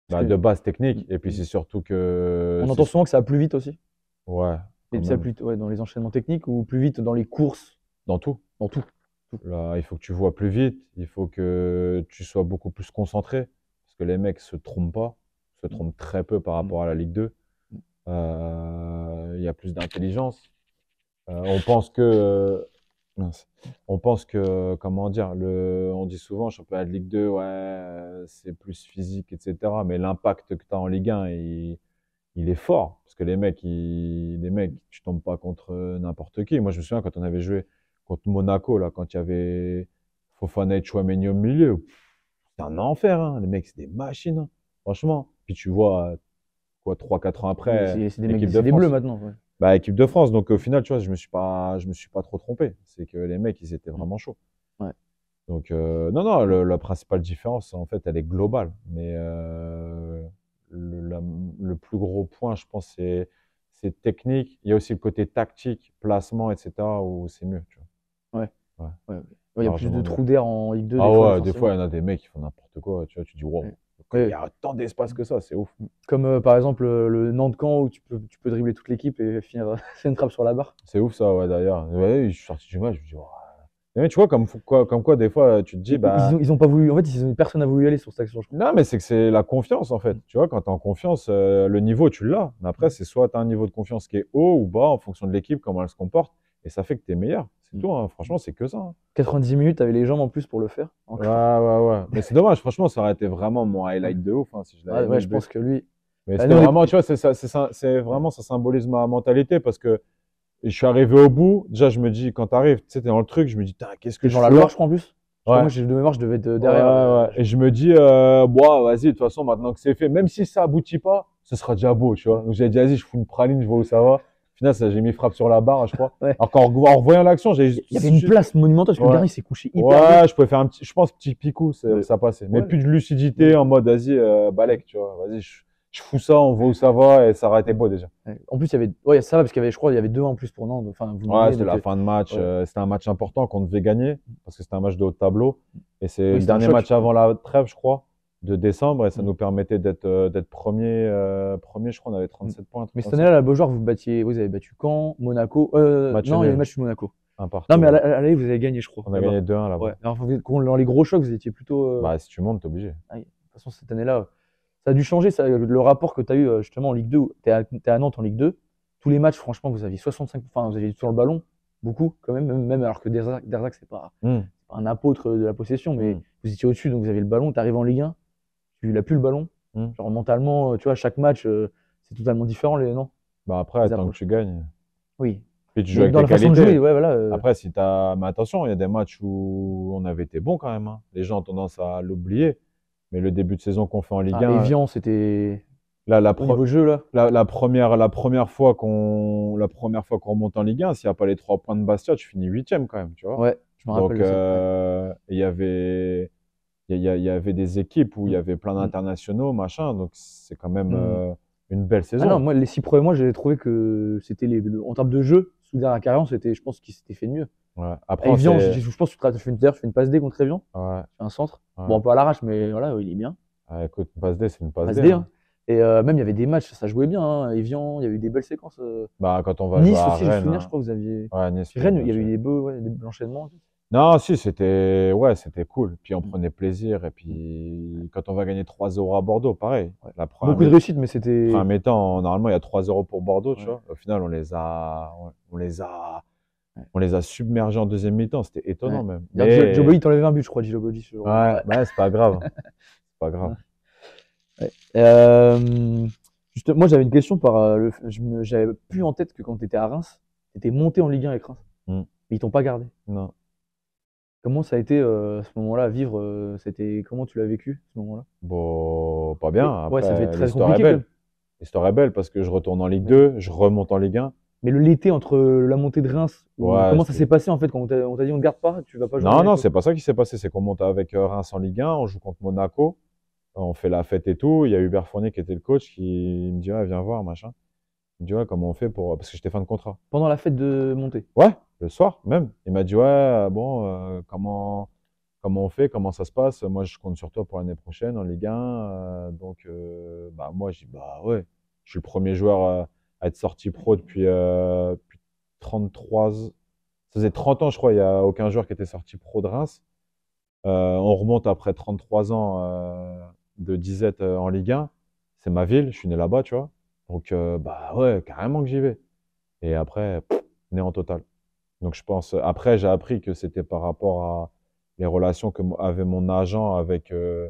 Bah, de base technique. Mm. Et puis c'est surtout que. On entend souvent que ça va plus vite aussi. Ouais. Et ça plus ouais, dans les enchaînements techniques ou plus vite dans les courses Dans tout. Dans tout. Là, il faut que tu vois plus vite. Il faut que tu sois beaucoup plus concentré. Parce que les mecs se trompent pas. Se trompent très peu par mm. rapport à la Ligue 2. Euh il y a plus d'intelligence. Euh, on pense que. On pense que, comment dire, le, on dit souvent, championnat de Ligue 2, ouais, c'est plus physique, etc. Mais l'impact que tu as en Ligue 1, il, il, est fort. Parce que les mecs, ils, les mecs tu tombes pas contre n'importe qui. Moi, je me souviens quand on avait joué contre Monaco, là, quand il y avait Fofana et Chouameni au milieu, c'est un enfer. Hein. Les mecs, c'est des machines. Hein. Franchement. Puis tu vois quoi 3-4 ans après. C'est des, de des, bleus maintenant. Bah, équipe de France. Donc au final, tu vois, je me suis pas, me suis pas trop trompé. C'est que les mecs, ils étaient vraiment chauds. Ouais. Donc euh, non, non, la principale différence, en fait, elle est globale. Mais euh, le, plus gros point, je pense, c'est technique. Il y a aussi le côté tactique, placement, etc. où c'est mieux. Ouais. Il y a plus de trous d'air en Ligue 2. Ah des fois, ouais, des fois, il y en a des mecs qui font n'importe quoi. Tu vois, tu dis, wow, il y a tant d'espace que ça, c'est ouf. Comme euh, par exemple euh, le Nantes-Camp où tu peux, tu peux dribbler toute l'équipe et finir c'est une trappe sur la barre. C'est ouf ça, ouais, d'ailleurs. Ouais, je suis sorti du match, je me dis, mais tu vois, comme quoi, comme quoi, des fois, tu te dis. Ils, bah ont, pas voulu. En fait, ils personne n'a voulu y aller sur cette action, je Non, mais c'est que c'est la confiance, en fait. Mm. Tu vois, quand tu en confiance, euh, le niveau, tu l'as. Mais après, mm. c'est soit tu un niveau de confiance qui est haut ou bas en fonction de l'équipe, comment elle se comporte. Et ça fait que tu es meilleur. Hein. franchement, c'est que ça. 90 hein. minutes, avec les jambes en plus pour le faire. ouais, ouais, ouais. Mais c'est dommage, franchement, ça aurait été vraiment mon highlight de ouf. Hein, je ouais, ouais, je pense que lui. Mais bah c'est vraiment, tu vois, c'est vraiment, ça symbolise ma mentalité parce que je suis arrivé au bout. Déjà, je me dis, quand t'arrives, tu sais, t'es dans le truc, je me dis, qu'est-ce que je Dans la Loire, je crois, en plus. Moi, j'ai de mémoire, je devais être euh, derrière. Euh, ouais, ouais. Et je me dis, euh, bon, vas-y, de toute façon, maintenant que c'est fait, même si ça aboutit pas, ce sera déjà beau, tu vois. Donc, j'ai dit, vas-y, je fous une praline, je vois où ça va j'ai mis frappe sur la barre, je crois. Alors en revoyant l'action, j'ai Il y avait une place monumentale, parce que le il s'est couché hyper. Ouais, je pouvais faire un petit, je pense, petit picou, ça passait. Mais plus de lucidité en mode, vas-y, euh, Balek, tu vois, vas-y, je, fous ça, on voit où ça va, et ça aurait été beau déjà. En plus, il y avait, ouais, ça va, parce qu'il y avait, je crois, il y avait deux en plus pour Nantes. Enfin, ouais, c'était la fin de match, euh, c'était un match important qu'on devait gagner, parce que c'était un match de haut tableau. Et c'est le dernier match avant la trêve, je crois de décembre et ça mm. nous permettait d'être euh, d'être premier euh, premier je crois on avait 37 mm. points mais cette année à la Beaujoire vous battiez vous avez battu quand Monaco euh, non il y a le match de Monaco non mais à l'année, vous avez gagné je crois on a gagné 2-1 là ouais. dans les gros chocs vous étiez plutôt bah si tu montes t'es obligé ah, de toute façon cette année là ça a dû changer le rapport que tu as eu justement en Ligue 2 Tu à, es à Nantes en Ligue 2 tous les matchs franchement vous aviez 65 enfin vous aviez toujours le ballon beaucoup quand même même alors que Derzac, hmm. c'est pas, un apôtre de la possession mais hmm. vous étiez au-dessus donc vous aviez le ballon tu arrives en Ligue 1 il n'a plus le ballon. Hmm. Genre mentalement, euh, tu vois, chaque match, euh, c'est totalement différent, les non Bah après, tant que tu gagnes. Oui. tu joues avec dans la qualités. façon de jouer, ouais, voilà. Euh. Après, si t'as. Mais attention, il y a des matchs où on avait été bon quand même. Hein. Les gens ont tendance à l'oublier. Mais le début de saison qu'on fait en Ligue 1. Ah, Evian, c'était. la, jeu, là. La, première, la première fois qu'on la première fois qu'on remonte en Ligue 1, s'il n'y a pas les trois points de Bastia, tu finis huitième quand même, tu vois. Ouais, je me rappelle. Donc, il y avait il y, avait des équipes où il y mm. avait plein mm. d'internationaux, machin. Donc, c'est quand même mm. euh, une belle ah saison. moi, les six premiers mois, j'avais trouvé que c'était les, en termes de jeu, sous carrière, c'était, je pense, qu'il s'était fait de mieux. Après, je, pense que je fais une, je une passe D contre Evian. Un centre. Bon, pas à l'arrache, mais voilà, il est bien. Ah, écoute, une passe D, c'est une passe, hein. Hein. Et euh, même, il y avait des matchs, ça jouait bien. Hein. Evian, il y a eu des belles séquences. Euh. Bah, quand on va Nice à Rennes, hein. je crois que vous aviez. Rennes, il y a eu des beaux, enchaînements. Non, si, c'était ouais, c'était cool. Puis on prenait plaisir. Et puis quand on va gagner 3 euros à Bordeaux, pareil. La Beaucoup de réussite, mais c'était. Premier normalement, il y a 3 euros pour Bordeaux, tu vois. Au final, on les a, on les a, on les a submergés en deuxième mi-temps. C'était étonnant même. Mais... t'enlève un but, je crois, Gilles Ce jour ouais, c'est pas grave. c'est pas grave. Euh, moi, j'avais une question par. Euh, le... J'avais plus en tête que quand tu étais à Reims, tu étais monté en Ligue 1 avec Reims. Hmm. Mais ils t'ont pas gardé. Non. Comment ça a été euh, à ce moment-là vivre euh, c'était... Comment tu l'as vécu ce moment-là Bon, pas bien. Après, ouais, ça fait très belle. L'histoire est belle parce que je retourne en Ligue 2, je remonte en Ligue 1. Mais le l'été entre euh, la montée de Reims, comment ça s'est passé en fait quand on t'a, dit on ne garde pas, tu vas pas jouer Non, non, c'est pas ça qui s'est passé. C'est qu'on monte avec Reims en Ligue 1, on joue contre Monaco, on fait la fête et tout. Il y a Hubert Fournier qui était le coach qui me dit viens voir, machin dit ouais, comment on fait pour. Parce que j'étais fin de contrat. Pendant la fête de montée Ouais, le soir même. Il m'a dit ouais, bon, euh, comment, comment on fait, comment ça se passe Moi, je compte sur toi pour l'année prochaine en Ligue 1. Euh, donc, euh, bah, moi, je bah ouais, je suis le premier joueur à être sorti pro depuis, 33 Ça faisait 30 ans, je crois, il n'y a aucun joueur qui était sorti pro de Reims. on remonte après 33 ans de disette en Ligue 1. C'est ma ville, je suis né là-bas, tu vois. Donc, euh, bah ouais, carrément que j'y vais. Et après, né en total. Donc, je pense, après, j'ai appris que c'était par rapport à les relations que avait mon agent avec, euh,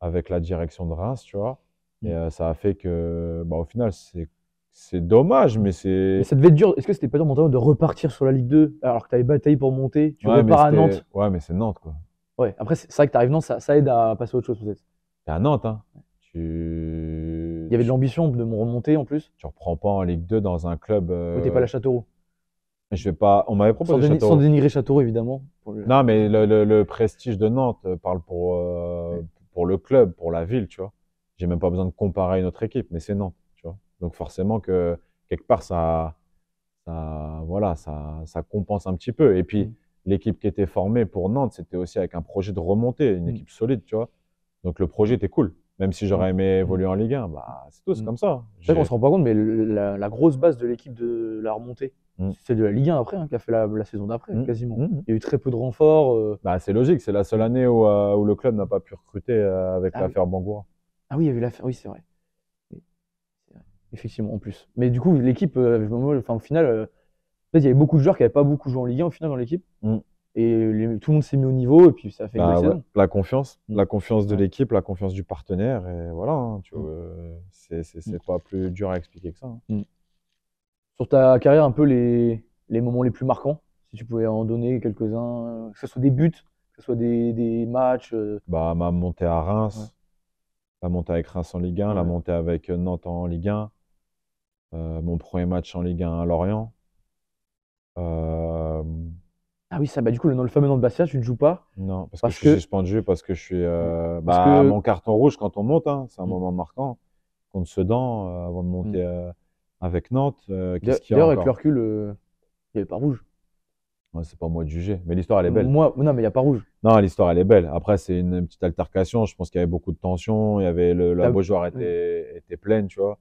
avec la direction de Reims, tu vois. Et mmh. euh, ça a fait que, bah, au final, c'est c'est dommage, mais c'est. ça devait être dur. Est-ce que c'était pas mon temps de repartir sur la Ligue 2 alors que tu avais bataillé pour monter Tu ouais, repars à Nantes. Ouais, mais c'est Nantes, quoi. Ouais, après, c'est vrai que t'arrives Nantes, ça, ça, aide à passer à autre chose, peut-être. T'es à Nantes, hein. Tu il y avait de l'ambition de me remonter en plus. Tu reprends pas en Ligue 2 dans un club. Tu euh, T'es pas la Châteauroux. Je vais pas. On m'avait proposé sans, Châteauroux. sans dénigrer Châteauroux évidemment. Non, mais le, prestige de Nantes euh, parle pour euh, pour le club, pour la ville, tu vois. J'ai même pas besoin de comparer une autre équipe, mais c'est Nantes, tu vois. Donc forcément que quelque part ça, voilà, ça, ça compense un petit peu. Et puis mm. l'équipe qui était formée pour Nantes, c'était aussi avec un projet de remontée, une mm. équipe solide, tu vois. Donc le projet était cool. Même si j'aurais aimé évoluer en Ligue 1, bah, c'est tout, c'est mm. comme ça. On qu'on se rend pas compte, mais la, grosse base de l'équipe de la remontée, mm. c'est de la Ligue 1 après, hein, qui a fait la, saison d'après, mm. quasiment. Il y a eu très peu de renforts. Euh. Bah, c'est logique, c'est la seule année où, euh, le club n'a pas pu recruter euh, avec ah l'affaire Ah oui, il y a eu l'affaire, oui, c'est vrai. Effectivement, en plus. Mais du coup, l'équipe, enfin, au final, il y avait beaucoup de joueurs qui n'avaient pas beaucoup joué en Ligue 1 final dans l'équipe et tout le monde s'est mis au niveau et puis ça a fait bah la confiance mm. la confiance de l'équipe la confiance du partenaire et voilà hein, tu mm. vois c'est mm. pas plus dur à expliquer que ça hein. sur ta carrière un peu les, les, moments les plus marquants si tu pouvais en donner quelques uns que ce soit des buts que ce soit des, des matchs euh. bah ma montée à Reims la montée avec Reims en Ligue 1 la montée avec euh, Nantes en Ligue 1 euh, mon premier match en Ligue 1 à Lorient euh... Ah oui, ça, bah, du coup, le, le fameux nom de Bastia, tu ne joues pas Non, parce, que, je suis suspendu, parce que je suis. Euh, bah, mon carton rouge, quand on monte, hein, c'est un mm. moment marquant. Contre Sedan, euh, avant de monter mm. euh, avec Nantes. D'ailleurs, avec le recul, il n'y avait pas rouge. Ouais, c'est pas moi de juger, mais l'histoire, elle est belle. Moi, non, mais il n'y a pas rouge. Non, l'histoire, elle est belle. Après, c'est une petite altercation. Je pense qu'il y avait beaucoup de tension. Il y avait la Beaujoire mm. était, était pleine, tu vois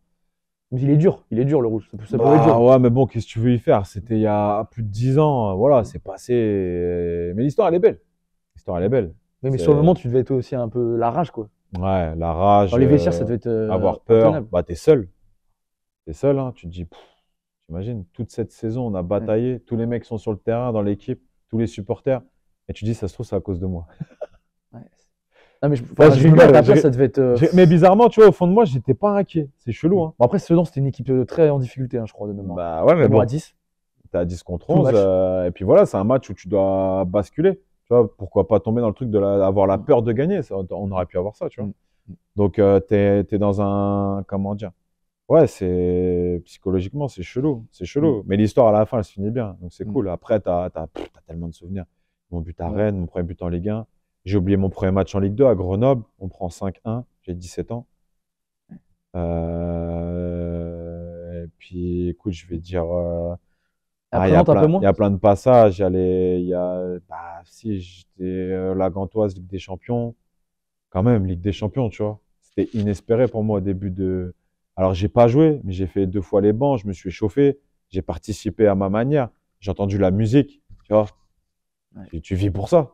il est dur, il est dur le rouge. Ça, bah, Ouais, mais bon, qu'est-ce que tu veux y faire C'était il y a plus de 10 ans, euh, voilà, c'est passé. Euh, mais l'histoire, elle est belle. L'histoire, elle est belle. mais, sur le moment, tu devais être aussi un peu la rage, quoi. Ouais, la rage. les vestiaires, ça euh, devait être. avoir peur. Bah, t'es seul. T'es seul, hein. Tu te dis, t'imagines, toute cette saison, on a bataillé. Tous les mecs sont sur le terrain, dans l'équipe, tous les supporters. Et tu te dis, ça se trouve, c'est à cause de moi. mais je, bizarrement, tu vois, au fond de moi, j'étais pas inquiet. C'est chelou, hein. après, Sedan, c'était une équipe euh, très en difficulté, hein, je crois, de mémoire. Bah ouais, mais Bon, à 10. t'as 10 contre 11. Euh, et puis voilà, c'est un match où tu dois basculer. Tu vois, pourquoi pas tomber dans le truc de la- la peur de gagner On aurait pu avoir ça, tu vois. Mm. Donc, euh, t'es dans un. Comment dire Ouais, c'est. Psychologiquement, c'est chelou. C'est chelou. Mm. Mais l'histoire, à la fin, elle se finit bien. Donc, c'est mm. cool. Après, t'as as, tellement de souvenirs. Mon but à Rennes, mon premier but en Ligue 1. J'ai oublié mon premier match en Ligue 2 à Grenoble. On prend 5-1. J'ai 17 ans. Euh, et puis, écoute, je vais dire. Euh, ah, il, y a plein, de passages. Il il bah, si j'étais euh, la Gantoise Ligue des Champions, quand même Ligue des Champions, tu vois. C'était inespéré pour moi au début de. Alors j'ai pas joué, mais j'ai fait deux fois les bancs. Je me suis chauffé. J'ai participé à ma manière. J'ai entendu la musique, tu vois. Et tu vis pour ça.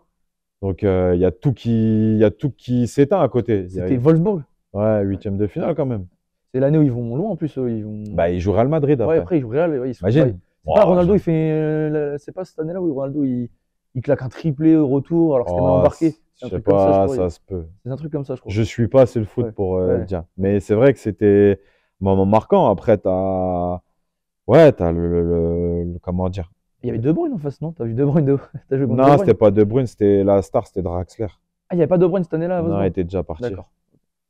Donc euh, il y a tout qui, qui s'éteint à côté. C'était Wolfsburg. Ouais, huitième de finale quand même. C'est l'année où ils vont loin en plus. Ils vont... Bah, ils jouent Real Madrid après. Ouais, après ils jouent Real. Ouais, ils Imagine. Ronaldo, il fait. Euh, c'est pas cette année-là où Ronaldo il... il, claque un triplé au retour alors qu'il c'était oh, embarqué. Je sais pas, ça, se peut. C'est un truc comme ça, je crois. Je suis pas assez le foot pour le euh, dire. Mais c'est vrai que c'était un moment marquant. Après, tu Ouais, t'as le, Comment dire il y avait De Bruyne en face, non T'as vu deux brunes de... Non, c'était pas De Bruyne, c'était la star, c'était Draxler. Ah, il n'y avait pas De Bruyne cette année-là Non, il était déjà parti.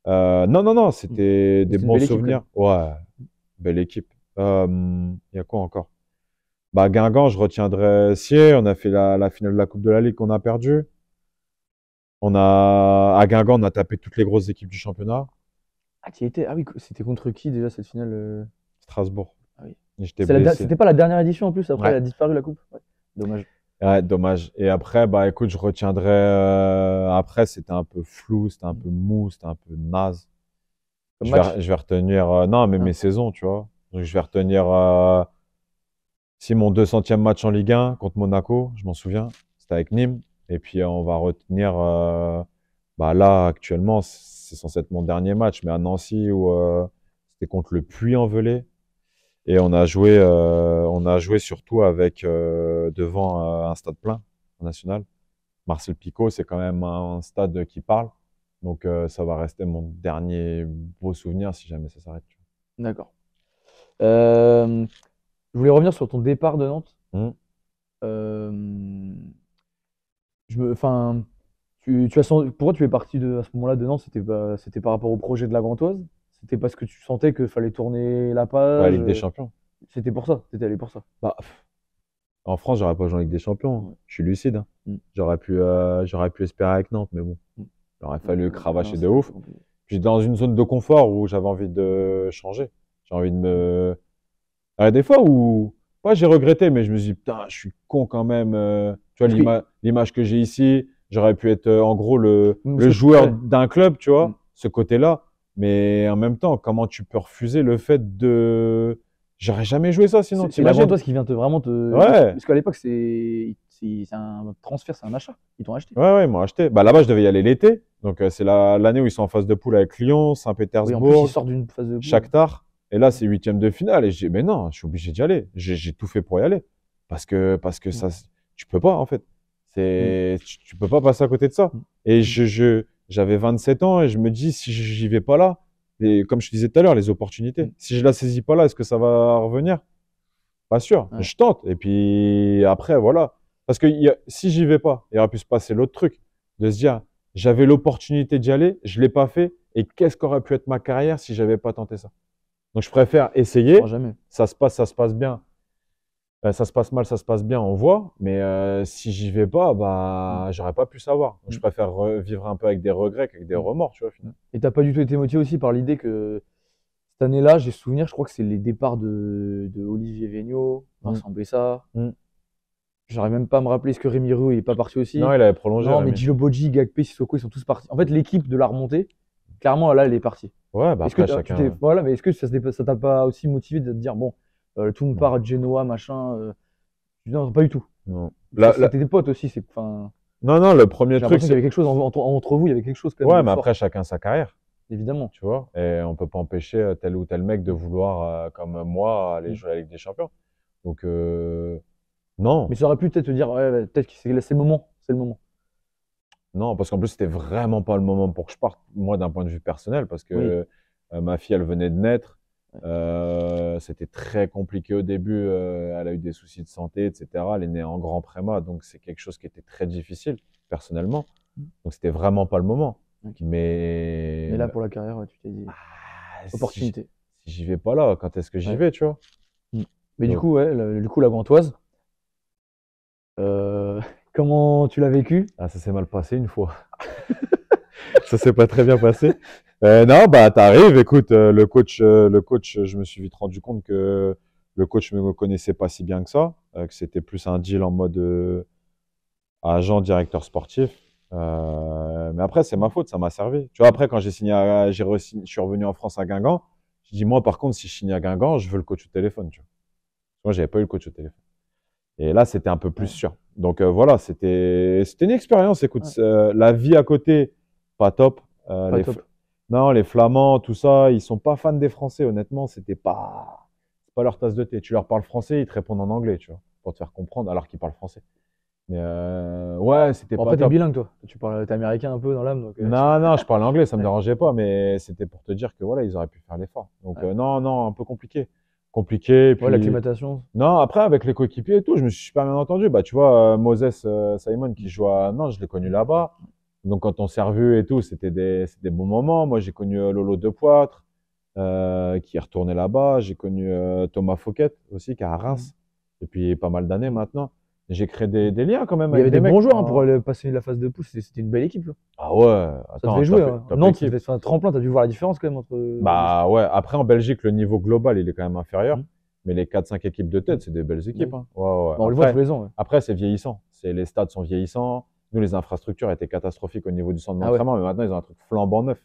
Euh, non, non, non, c'était hmm. des bons souvenirs. ouais, belle équipe. Il euh, y a quoi encore bah, Guingamp, je retiendrai Sier. On a fait la, finale de la Coupe de la Ligue qu'on a perdue. On a, à Guingamp, on a tapé toutes les grosses équipes du championnat. Ah, qui était... ah oui, c'était contre qui déjà cette finale euh Strasbourg. C'était pas la dernière édition en plus, après elle a disparu la coupe. Dommage. dommage. Et après, bah écoute, je retiendrai. Euh, après, c'était un peu flou, c'était un peu mou, c'était un peu naze. Je vais, je vais, retenir. Euh, non, mais ah. mes saisons, tu vois. je vais retenir. Euh, si mon 200e match en Ligue 1 contre Monaco, je m'en souviens, c'était avec Nîmes. Et puis, on va retenir. Bah là, actuellement, c'est censé être mon dernier match, mais à Nancy, où c'était contre le Puy-en-Velay. Et on a joué, euh, on a joué surtout avec euh, devant euh, un stade plein national. Marcel Picot, c'est quand même un stade qui parle. Donc ça va rester mon dernier beau souvenir si jamais ça s'arrête. D'accord. je voulais revenir sur ton départ de Nantes. Mmh. je enfin, tu, as pourquoi tu es parti de, à ce moment-là de Nantes C'était c'était par rapport au projet de la Grantoise c'était parce que tu sentais qu'il fallait tourner la page. la Ligue des euh, Champions. C'était pour ça, c'était allé pour ça. Bah, en France, j'aurais pas joué en Ligue des Champions. Hein. Je suis lucide. Hein. Mm. J'aurais pu, euh, j'aurais pu espérer avec Nantes, mais bon, mm. il aurait fallu cravacher de ouf. J'étais dans une zone de confort où j'avais envie de changer. J'ai envie de me. Euh, des fois où, pas j'ai regretté, mais je me suis dit, putain, je suis con quand même. tu vois, l'image que j'ai ici, j'aurais pu être en gros le joueur d'un club, tu vois, mm. ce côté-là. Mais en même temps, comment tu peux refuser le fait de. J'aurais jamais joué ça sinon. C'est toi ce qui vient te vraiment te. Ouais. Parce qu'à l'époque, c'est un transfert, c'est un achat. Ils t'ont acheté. Ouais, ouais, ils m'ont acheté. Bah, là-bas, je devais y aller l'été. Donc, euh, c'est c'est l'année où ils sont en phase de poule avec Lyon, Saint-Pétersbourg. Oui, ils sortent d'une phase de poule. Shakhtar. Et là, c'est huitième de finale. Et j'ai mais non, je suis obligé d'y aller. J'ai tout fait pour y aller. Parce que, parce que mm. ça, tu peux pas, en fait. c'est mm. tu, ne peux pas passer à côté de ça. Mm. Et je, je, j'avais 27 ans et je me dis, si j'y vais pas là, et comme je disais tout à l'heure, les opportunités. Mm. Si je la saisis pas là, est-ce que ça va revenir Pas sûr. Je tente. Et puis après, voilà. Parce que si j'y vais pas, il aurait pu se passer l'autre truc, de se dire, j'avais l'opportunité d'y aller, je l'ai pas fait, et qu'est-ce qu'aurait pu être ma carrière si j'avais pas tenté ça Donc je préfère essayer. Ça se passe, ça se passe bien. Bah, ça se passe mal, ça se passe bien, on voit. Mais euh, si j'y vais pas, bah, mmh. j'aurais pas pu savoir. je mmh. préfère vivre un peu avec des regrets avec des mmh. remords, tu vois, finalement. Et t'as pas du tout été motivé aussi par l'idée que cette année-là, j'ai souvenir, je crois que c'est les départs de, Olivier Vincent mmh. Bessa. J'aurais même pas à me rappeler ce que Rémi Roux est pas parti aussi. Non, il avait prolongé. Non, mais Boji, Gagpé, Sissoko, ils sont tous partis. En fait, l'équipe de la remontée, clairement, là, elle est partie. Ouais, bah après, que, chacun... Euh, voilà, mais est-ce que ça t'a pas aussi motivé de te dire, bon, euh, tout le à Genoa, machin. Euh, non, pas du tout. La, des potes aussi. C'est, Non, non, le premier truc. c'est y avait quelque chose entre vous, il y avait quelque chose. Quand ouais, mais après, chacun sa carrière. Évidemment. Tu vois, et on peut pas empêcher euh, tel ou tel mec de vouloir, comme moi, aller mm. jouer à la Ligue des Champions. Donc, non. Mais ça aurait pu peut-être te dire, ouais, peut-être que c'est le moment. C'est le moment. Non, parce qu'en plus, c'était vraiment pas le moment pour que je parte, moi, d'un point de vue personnel, parce que ma fille, elle venait de naître. Euh, c'était très compliqué au début. Euh, elle a eu des soucis de santé, etc. Elle est née en grand préma, donc c'est quelque chose qui était très difficile personnellement. Mm. Donc c'était vraiment pas le moment. Mais... là pour la carrière, tu t'es dit ah, opportunité. Si j'y vais pas là, quand est-ce que j'y vais, tu vois mm. Mais du coup, du coup la Gantoise. Euh, comment tu l'as vécu Ah, ça s'est mal passé une fois. ça s'est pas très bien passé. Euh, non, bah t'arrives. Écoute, euh, le coach, euh, le coach, je me suis vite rendu compte que le coach ne me connaissait pas si bien que ça, que c'était plus un deal en mode agent directeur sportif. mais après, c'est ma faute, ça m'a servi. Tu vois, après quand j'ai signé, j'ai je suis revenu en France à Guingamp. Je dis moi, par contre, si je signe à Guingamp, je veux le coach au téléphone. Tu vois. Moi, j'avais pas eu le coach au téléphone. Et là, c'était un peu plus sûr. Donc voilà, c'était, c'était une expérience. Écoute, la vie à côté, pas top. Pas non, les Flamands, tout ça, ils sont pas fans des Français. Honnêtement, c'était pas, pas leur tasse de thé. Tu leur parles français, ils te répondent en anglais, tu vois, pour te faire comprendre, alors qu'ils parlent français. Mais euh, ouais, c'était pas. Après, t'es bilingue, toi. Tu parles, t'es américain un peu dans l'âme. Euh, non, non, je parle anglais, ça me dérangeait pas, mais c'était pour te dire que voilà, ils auraient pu faire l'effort. Donc, euh, non, non, un peu compliqué. Compliqué. Puis... Ouais, l'acclimatation. Non, après, avec les coéquipiers et tout, je me suis super bien entendu. Bah, tu vois, euh, Moses Simon qui joue à Non, je l'ai connu là-bas. Donc quand on s'est revus et tout, c'était des, des, bons moments. Moi, j'ai connu euh, Lolo de Poitre, euh, qui est retourné là-bas. J'ai connu euh, Thomas Fouquet aussi, qui est à mhm. Reims depuis pas mal d'années maintenant. J'ai créé des, liens quand même. Il y avait des, bons joueurs hein, ah. pour aller passer la phase de pouce. C'était une belle équipe. Ah ouais. Attends, ça jouer. Non, tu c'était un tremplin. T'as dû voir la différence quand même entre. Bah ouais. Après en Belgique, le niveau global, il est quand même inférieur. Mhm. Mais les 4-5 équipes de tête, c'est des belles mhm. équipes. Hein. on le voit tous les ans. Après, c'est vieillissant. C'est les stades sont vieillissants. Nous, les infrastructures étaient catastrophiques au niveau du centre ah d'entraînement, mais maintenant, ils ont un truc flambant neuf.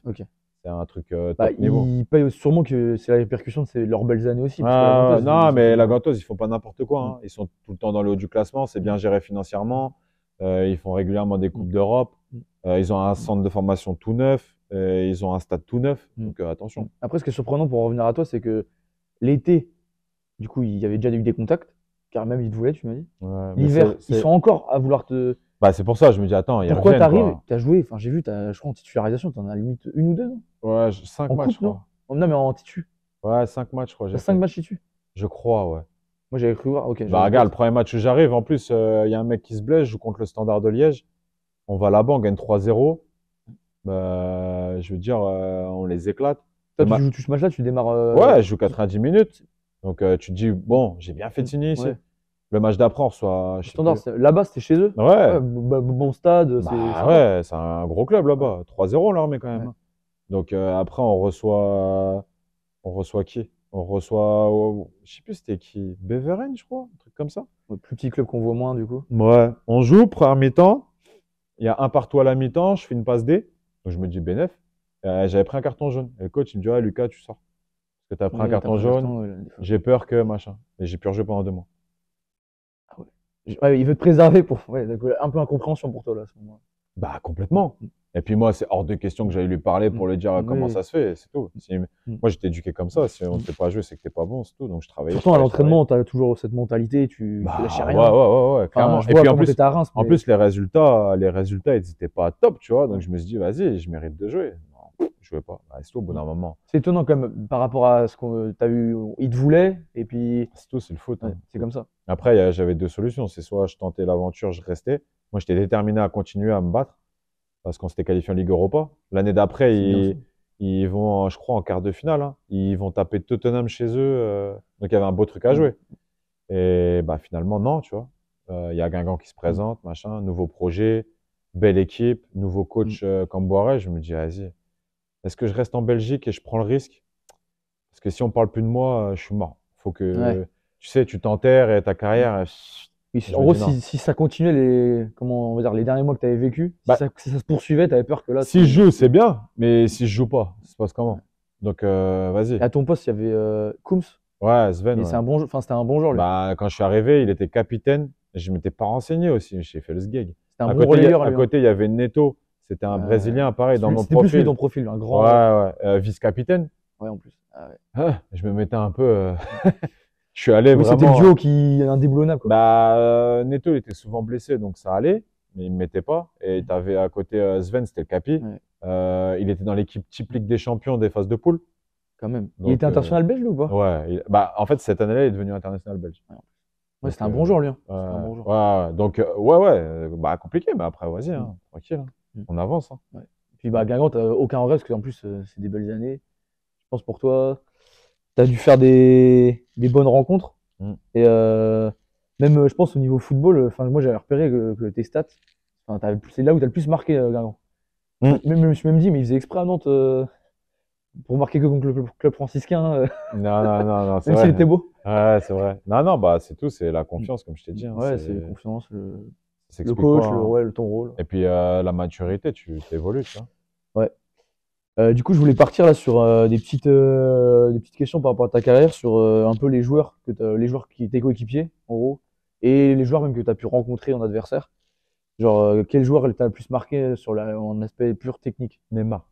C'est un truc euh, bah, niveau. Ils payent sûrement que c'est la répercussion de leurs belles années aussi. Ah, non, mais la Gantose, ils font pas n'importe quoi. Hein. Mm. Ils sont tout le temps dans le haut du classement, c'est bien géré financièrement. Euh, ils font régulièrement des Coupes mm. d'Europe. Mm. Euh, ils ont un centre de formation tout neuf. ils ont un stade tout neuf. Donc attention. Après, ce qui est surprenant pour revenir à toi, c'est que l'été, du coup, il y avait déjà eu des contacts car même ils te voulaient, tu m'as dit. L'hiver, ils sont encore à vouloir te. Bah, c'est pour ça, je me dis, attends, il y a Pourquoi t'arrives Tu as joué, enfin, j'ai vu, je crois, en titularisation, tu en as limite une ou deux, non Ouais, 5 matchs, je crois. Non, mais en titu. Ouais, 5 matchs, je crois. 5 matchs titu Je crois, ouais. Moi, j'avais cru voir, ok. Bah, regarde, le premier match où j'arrive, en plus, il euh, y a un mec qui se blesse, je joue contre le Standard de Liège. On va là-bas, on gagne 3-0. Bah, je veux dire, euh, on les éclate. tu joues tout ce match-là, tu démarres. Euh, ouais, je joue 90 minutes. Donc, tu te dis, bon, j'ai bien fait de signer ici le match d'après, on reçoit. Là-bas, c'était chez eux. Ouais. bon stade. Bah ouais, c'est un gros club là-bas. 3-0 l'armée quand même. Donc euh, après, on reçoit. On reçoit qui On reçoit. Oh, je sais plus c'était qui Beveren, je crois. Un truc comme ça. Le plus petit club qu'on voit moins du coup. Ouais. On joue, première mi-temps. Il y a un partout à la mi-temps. Je fais une passe D. Donc je me dis B9. Ben euh, j'avais pris un carton jaune. Et le coach, il me dit ah, Lucas, tu sors. Parce que tu as pris un carton jaune. J'ai peur que machin. Et j'ai pu rejouer pendant deux mois il veut te préserver pour. Ouais, euh, un peu incompréhension pour toi, là, ce moment Bah, complètement. Et puis moi, c'est hors de question que j'aille lui parler pour lui dire euh, mm. comment ça se fait, c'est tout. Mm. Moi, j'étais éduqué comme ça. Si on ne mm. fait pas jouer, c'est que t'es pas bon, c'est tout. Donc je travaillais. Pourtant, à l'entraînement, tu as toujours cette mentalité, tu bah, lâches rien. Ouais, ouais, ouais, ouais clairement. et puis en plus, en plus, les résultats, les résultats, ils n'étaient pas top, tu vois. Donc je me suis dit, vas-y, je mérite de jouer je jouais pas. Bah, au bout d'un mm. moment. C'est étonnant quand par rapport à ce qu'on as eu. il te voulaient et puis. C'est tout, c'est le foot. Hein. c'est comme ça. Après, j'avais deux solutions. C'est soit je tentais l'aventure, je restais. Moi, j'étais déterminé à continuer à me battre parce qu'on s'était qualifié en Ligue Europa. L'année d'après, ils, vont, je crois, en quart de finale. Hein. Ils vont taper Tottenham chez eux. Euh. donc il y avait un beau truc à mm. jouer. Et bah finalement, non, tu vois. Euh, il y a Guingamp qui se présente, mm. machin, nouveau projet, belle équipe, nouveau coach comme euh, Camboire. Je me dis, vas-y, est-ce que je reste en Belgique et je prends le risque Parce que si on parle plus de moi, euh, je suis mort. Faut que tu sais, tu t'enterres et ta carrière. Euh, en gros, si, ça continuait les comment on va dire les derniers mois que tu avais vécu, bah ça, se poursuivait, tu avais peur que là. Si je joue, c'est bien, mais si je joue pas, ça se passe comment Donc euh, vas-y. À ton poste, il y avait euh, Ouais, Sven. C'est un bon, enfin c'était un bon joueur. Lui. Bah, quand je suis arrivé, il était capitaine. Je m'étais pas renseigné aussi. J'ai fait le sgeg. E un bon côté, à, hein. côté, il y avait Neto c'était un euh, Brésilien, pareil, dans mon profil. Plus dans profil, un grand. Ouais, ouais. Euh, vice-capitaine. Ouais, en plus. Ah, ah, je me mettais un peu. Euh, je suis allé oui, C'était le duo qui indéboulonnable. Quoi. Bah, Neto il était souvent blessé, donc ça allait, mais il ne mettait pas. Et mm. tu avais à côté Sven, c'était le capi. il était dans l'équipe typique des Champions des phases de poule. Quand même. il était international belge, lui, ou pas Ouais. Bah, en fait, cette année-là, il est devenu international belge. Ouais, c'était un bon jour, lui. Un bon joueur. Donc, hein. ouais, ouais. Bah, compliqué, mais après, vas-y, hein, tranquille. Hein. Mm. On avance. Hein. Puis bah, Guingamp, t'as aucun regret parce que en plus, euh, c'est des belles années. Je pense pour toi, tu as dû faire des, bonnes rencontres. Mm. Et euh, même, euh, je pense, au niveau football, enfin moi j'avais repéré que, tes stats, c'est là où tu as le plus marqué Guingamp. Mm. Même, je me suis même dit, mais il faisait exprès à Nantes pour marquer que contre le club franciscain. Non, non, non, non Même s'il était beau. c'est vrai. Non, non, bah, c'est tout, c'est la confiance, comme je t'ai dit. Hein. ouais, c'est la confiance, le coach, hein. ton rôle. Et puis euh, la maturité, tu évolues, tu Ouais. Euh, du coup, je voulais partir là sur euh, des petites des petites questions par rapport à ta carrière, sur un peu les joueurs que les joueurs qui étaient coéquipiers en gros, et les joueurs même que tu as pu rencontrer en adversaire. Genre quel joueur t'a le plus marqué sur la, en aspect pur technique Neymar.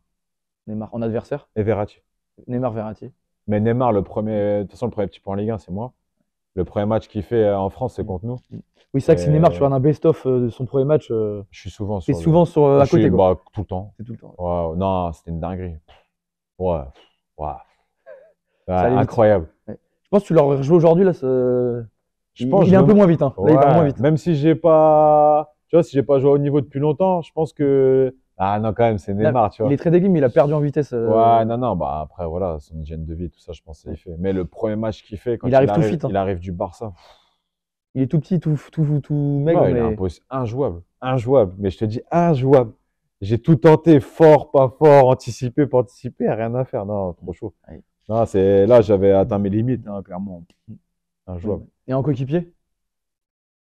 Neymar en adversaire Et Verratti. Neymar Verratti. Mais Neymar le premier de toute façon le premier petit point en Ligue 1, c'est moi le premier match qu'il fait euh, en France, c'est mm. contre nous. Oui, c'est vrai que Cinémar, tu regardes un best-of euh, de son premier match. Euh, je suis souvent sur. C'est souvent sur à côté. Bah, tout le temps. tout le temps. Non, c'était une dinguerie. Ouais. incroyable. Je pense que tu l'aurais joué aujourd'hui là. Je pense il est un peu moins vite, hein. moins vite. Même si j'ai pas, si j'ai pas joué au niveau depuis longtemps, je pense que ah non, quand même, c'est Neymar, tu vois. Il est très dégueu, mais il a perdu en vitesse. Euh, ouais, non, non, bah après, voilà, son hygiène de vie, tout ça, je pense, qu'il fait. Mais le premier match qu'il fait, quand il, arrive, tout fit, hein. il arrive du Barça. Il est tout petit, tout, tout, tout mais... Il est injouable, injouable. Mais je te dis, injouable. J'ai tout tenté, fort, pas fort, anticipé, pas anticipé, rien à faire. Non, trop chaud. c'est là, j'avais atteint mes limites, hein, clairement. Injouable. Et en coéquipier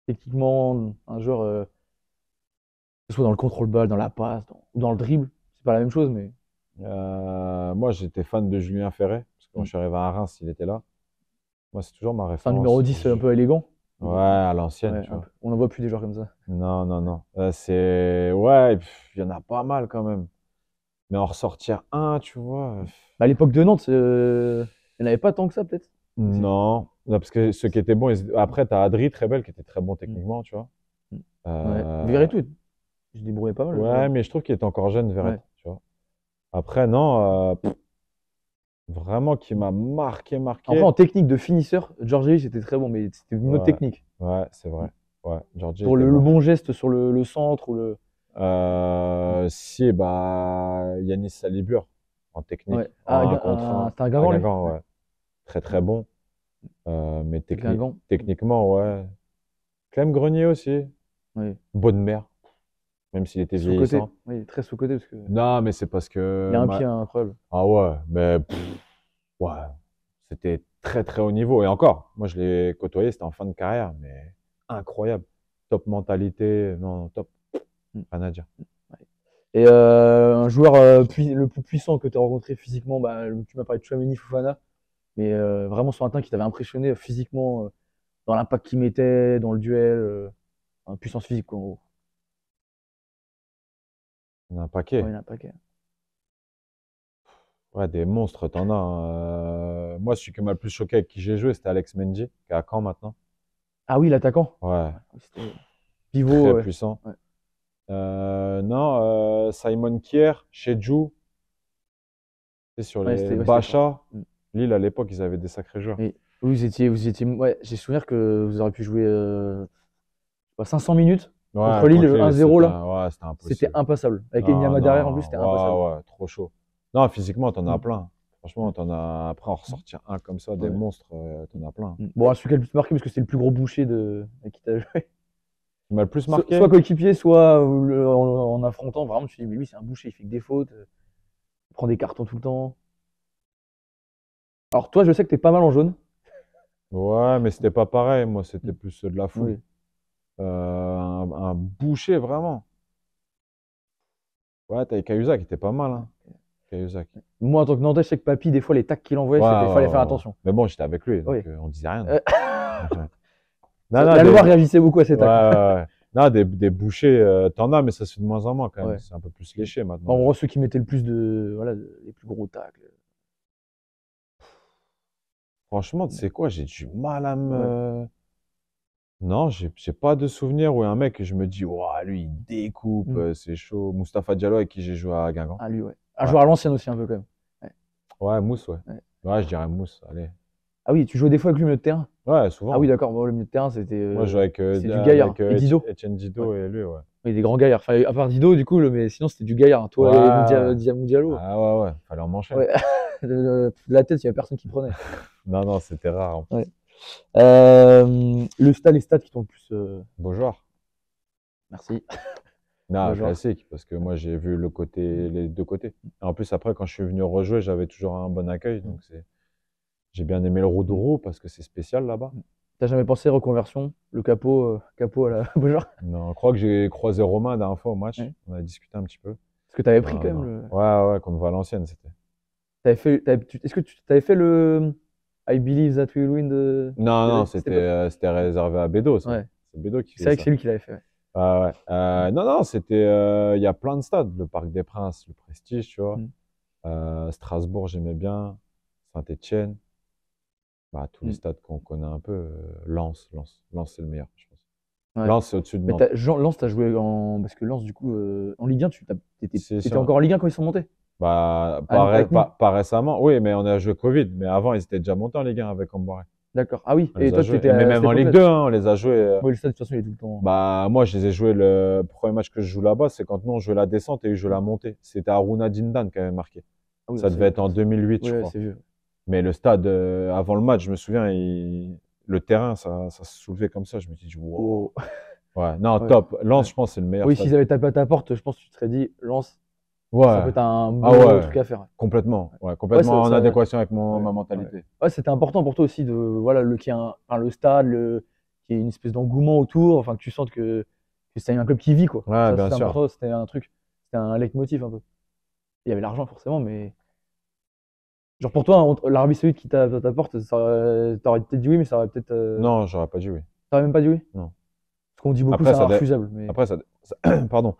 Techniquement, un joueur. Euh, ce soit dans le contrôle balle, dans la passe, dans, dans le dribble, c'est pas la même chose, mais. Euh, moi, j'étais fan de Julien Ferret parce que quand je mm. suis arrivé à Reims, il était là. Moi, c'est toujours ma référence. un numéro 10 un peu élégant. Ouais, à l'ancienne. on n'en voit plus des joueurs comme ça. Non, non, non. Euh, c'est. Ouais, il y en a pas mal quand même. Mais en ressortir un, tu vois. Bah, à l'époque de Nantes, elle n'avait n'y avait pas tant que ça, peut-être Non. Parce que ce qui était bon... après, tu as Adri, très belle, qui était très bon mm. techniquement, tu vois. Mm. Euh... tout se pas mal. Ouais, mais je trouve qu'il est encore jeune, Verratti. Tu vois. Après, non, euh, vraiment qui m'a marqué, marqué. en technique de finisseur, Georgie, c'était très bon, mais c'était une autre technique. Ouais, c'est vrai. Ouais, Pour le, bon geste sur le, centre ou le. Euh, si, eh bah, Yanis Salibur en technique. Ouais. Ah, contre un. ouais. Très très bon. Euh, mais techniquement techniquement, ouais. Clem Grenier aussi. Oui. Bonne mère même s'il était sous vieillissant. Il est très sous côté parce que. Non, mais c'est parce que. Il y a un pied incroyable. Ah ouais, mais ouais, c'était très très haut niveau et encore. Moi, je l'ai côtoyé, c'était en fin de carrière, mais incroyable, top mentalité, non, top, mm. dire. Et euh, un joueur euh, le plus puissant que tu as rencontré physiquement, bah, tu m'as parlé de Chouameni Fofana, mais euh, vraiment sur un teint qui t'avait impressionné physiquement, dans l'impact qu'il mettait, dans le duel, puissance physique quoi, en gros. Il y a un paquet. Ouais, paquet. Ouais, des monstres, t'en as. Hein. Euh, moi, celui qui m'a le plus choqué avec qui j'ai joué, c'était Alex Menji qui est à Caen maintenant. Ah oui, l'attaquant. Ouais, pivot. très puissant. Euh, non, euh, Simon Kier, Ju. c'est sur les Bacha. Mm. Lille, à l'époque, ils avaient des sacrés joueurs. Oui, vous étiez, vous étiez. Ouais, j'ai souvenir que vous auriez pu jouer 500 minutes. Contre Lille, 1-0, là c'était impassable. Avec les Enyama ah derrière, en plus, c'était impassable. Ouais, ouais, trop chaud. Non, physiquement, t'en as mm. plein. Franchement, t'en as. Après, en mm. ressortir un comme ça, des monstres, euh, t'en as plein. Mm. Bon, celui qui a le plus marqué, parce que c'est le plus gros boucher de... avec qui t'as joué. Il m'a le plus marqué. Soit coéquipier, soit euh, en, affrontant, vraiment, tu dis, mais lui, c'est un boucher, il fait que des fautes, euh, il prend des cartons tout le temps. Alors, toi, je sais que t'es pas mal en jaune. Ouais, mais c'était pas pareil. Moi, c'était plus de la foule. un, boucher, vraiment. Ouais, t'as Cahuzac, il était pas mal. Hein. Moi, en tant que Nantais, je sais que Papy, des fois, les tacs qu'il envoyait, il fallait faire attention. Mais bon, j'étais avec lui, donc euh, on disait rien. Euh. non, non, la des... loi réagissait beaucoup à ces tacs. Non, des, des bouchées, euh, t'en as, mais ça se fait de moins en moins quand même. C'est un peu plus léché maintenant. En gros, ceux qui mettaient le plus de. Voilà, les plus gros tacs. Franchement, tu sais quoi, j'ai du mal à me. Non, j'ai pas de souvenir où un mec je me dis, lui, il découpe, mm. euh, c'est chaud. Mustapha Diallo, avec qui j'ai joué à Guingamp. Ah, lui, ouais. Ah, un joueur à l'ancienne aussi, un peu quand même. Ouais, Mousse, ouais. Ouais. je dirais Mousse, allez. Ah oui, tu jouais des fois avec lui au milieu de terrain Ouais, souvent. Ah oui, d'accord. le milieu de terrain, c'était. Euh, Moi, je jouais avec, euh, du gaillard. Et Dido. Etienne Dido et lui, ouais. Il des grands gaillards. Enfin, à part Dido, du coup, mais sinon, c'était du gaillard. Toi et Diallo. Ah ouais, ouais, fallait en manger. Ouais. la tête, il n'y avait personne qui prenait. Non, non, c'était rare. en plus. Euh, le stade, les stades qui t'ont le plus. Euh... Merci. Non, classique, parce que moi j'ai vu le côté, les deux côtés. En plus, après, quand je suis venu rejouer, j'avais toujours un bon accueil. Donc c'est... J'ai bien aimé le Roudourou parce que c'est spécial là-bas. T'as jamais pensé reconversion Le capot, euh, capot à la Beaujoire Non, je crois que j'ai croisé Romain d'un fois au match. On a discuté un petit peu. Parce que t'avais pris euh, quand même le. Ouais, ouais, contre Valenciennes, c'était. fait, Est-ce que tu t'avais fait le I Believe That We Will Win the… » Non, non, euh, c'était réservé à Bédo. Hein. Ouais. C'est Bédo qui fait C'est vrai que c'est lui qui l'avait fait. Euh, non, non, c'était. Euh, il y a plein de stades. Le Parc des Princes, le Prestige, tu vois. Mm. Strasbourg, j'aimais bien. Saint-Etienne. Bah, tous les mm. stades qu'on connaît un peu. Lens, Lens. Lens, c'est le meilleur, je pense. Ouais. Lens, c'est au-dessus de Nantes. Mais Jean, Lens, t'as joué en. Parce que Lens, du coup, en Ligue 1, tu étais encore en Ligue 1 quand ils sont montés bah, pas, pas, pas, récemment, oui, mais on a joué Covid. Mais avant, ils étaient déjà montés les gars avec Amboiré. D'accord. Ah oui, et toi, tu étais. Mais même en Ligue 2, hein, on les a joués. Euh. Oui, le stade, de toute façon, il est tout le temps. Hein. Bah, moi, je les ai joués. Le premier match que je joue là-bas, c'est quand nous, on jouait la descente et je jouais la montée. C'était Aruna Dindan qui avait marqué. Ah ça devait être en 2008, je crois. Mais le stade, euh, avant le match, je me souviens, le terrain, ça, ça, se soulevait comme ça. Je me suis dit, wow. Oh. Ouais, non, top. Lance, je pense, c'est le meilleur. Oui, s'ils avaient tapé à ta porte, je pense tu te serais dit, Lance, Ouais. Ça peut être un bon truc à faire. Complètement, complètement en adéquation avec mon, ma mentalité. Ouais, c'était important pour toi aussi de voilà le qui le stade, le qui est une espèce d'engouement autour, enfin que tu sentes que, que c'est un club qui vit quoi. Ouais, bien sûr. C'était un truc, c'était un leitmotiv un peu. Il y avait l'argent forcément, mais genre pour toi l'Arabie Saoudite qui t'apporte, t'aurais peut-être dit oui, mais ça aurait peut-être. Euh non, j'aurais pas dit oui. T'aurais même pas dit oui. Non. Ce qu'on dit beaucoup, c'est refusable. Mais... Après, ça, pardon,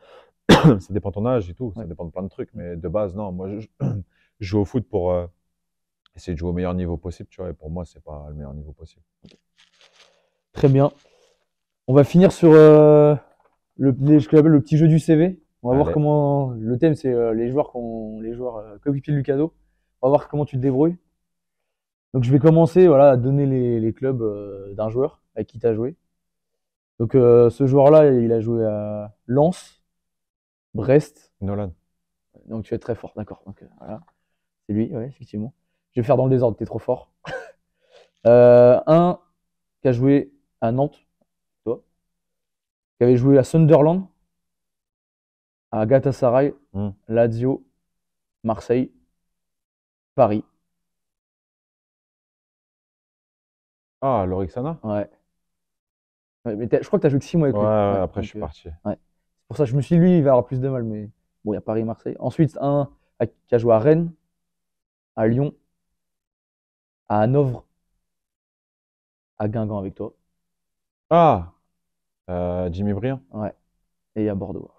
ça dépend de ton âge et tout, ça dépend de plein de trucs. Mais de base, non, moi, je, joue au foot pour euh, essayer de jouer au meilleur niveau possible, tu vois. Et pour moi, c'est pas le meilleur niveau possible. Très bien. On va finir sur euh, le, le petit jeu du CV. On va voir comment. Le thème, c'est euh, les joueurs, qu'on, les joueurs coéquipiers de cadeau. On va voir comment tu te débrouilles. Donc, je vais commencer voilà, à donner les, clubs d'un joueur avec qui tu as joué. Donc, ce joueur-là, il a joué à Lens, Brest. Nolan. Donc tu es très fort, d'accord. Euh, C'est lui, ouais, effectivement. Je vais faire dans le désordre, t'es trop fort. Euh, un qui a joué à Nantes, toi, qui avait joué à Sunderland, à Gatasaray, hmm. Lazio, Marseille, Paris. Ah, Lorixana Ouais. mais je crois que tu joué que 6 mois avec Ouais, après je suis euh, parti. Ouais pour ça je me suis dit, lui, il va avoir plus de mal. Mais bon, il y a Paris Marseille. Ensuite, un qui a joué à Rennes, à Lyon, à Hanovre, à Guingamp avec toi. Ah euh, Jimmy Briand Ouais. Et à Bordeaux.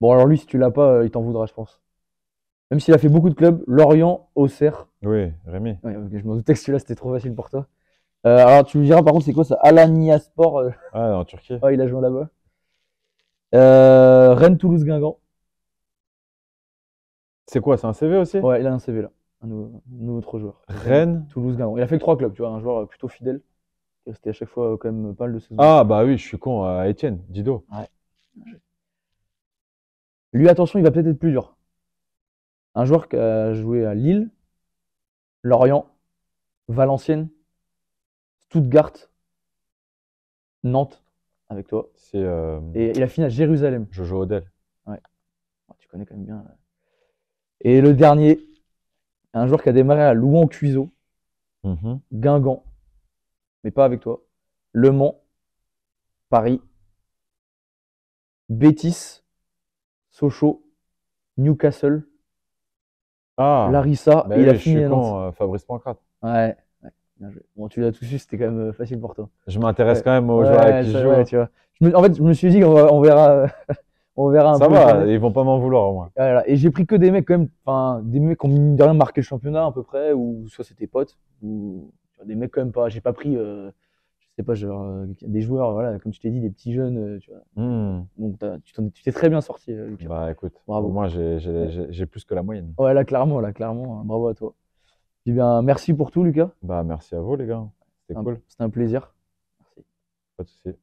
Bon, alors lui, si tu l'as pas, euh, il t'en voudra, je pense. Même s'il a fait beaucoup de clubs, Lorient, Auxerre. Oui, Rémi. je m'en doutais que celui-là, c'était trop facile pour toi. Euh, alors, tu me diras, par contre, c'est quoi ça Alania Sport Ah, en Turquie. Ah, il a joué là-bas. Euh, Rennes-Toulouse-Guingamp. C'est quoi C'est un CV aussi Ouais, il a un CV là. Un, autre joueur. Rennes Toulouse-Guingamp. Il a fait trois clubs, tu vois. Un joueur plutôt fidèle. C'était à chaque fois quand même pas mal de saisons. Ah bah oui, je suis con à Étienne, Dido. Lui, attention, il va peut-être être plus dur. Un joueur qui a joué à Lille, Lorient, Valenciennes, Stuttgart, Nantes avec toi. C'est, euh, Et la a à Jérusalem. Jojo Odell. Ouais. Oh, tu connais quand même bien. Et le dernier, un joueur qui a démarré à Louan-Cuiseau, mm-hmm. Guingamp, mais pas avec toi. Le Mans, Paris, Bétis, Sochaux, Newcastle, ah. Larissa. Bah et il a euh, Fabrice Pancrate. Ouais. Bon, tu l'as tout su c'était quand même euh, facile pour toi. Je m'intéresse quand même aux joueurs avec qui je en fait, je me suis dit qu'on on verra, on verra un ça peu. Ça va, ils vont pas m'en vouloir au moins. Et j'ai pris que des mecs quand même, des mecs qui ont rien marqué le championnat à peu près, ou soit c'était potes, ou des mecs quand même pas. J'ai pas pris, euh, je sais pas, genre euh, des joueurs, voilà, comme tu t'es dit, des petits jeunes, tu vois. Hmm. Donc tu t'es très bien sorti, Bah écoute, bravo. Moi j'ai plus que la moyenne. Ouais, là clairement, là clairement, hein. bravo à toi. Eh bien, merci pour tout, Lucas. Bah, merci à vous, les gars. C'était cool. C'était un plaisir. Merci. Pas de soucis.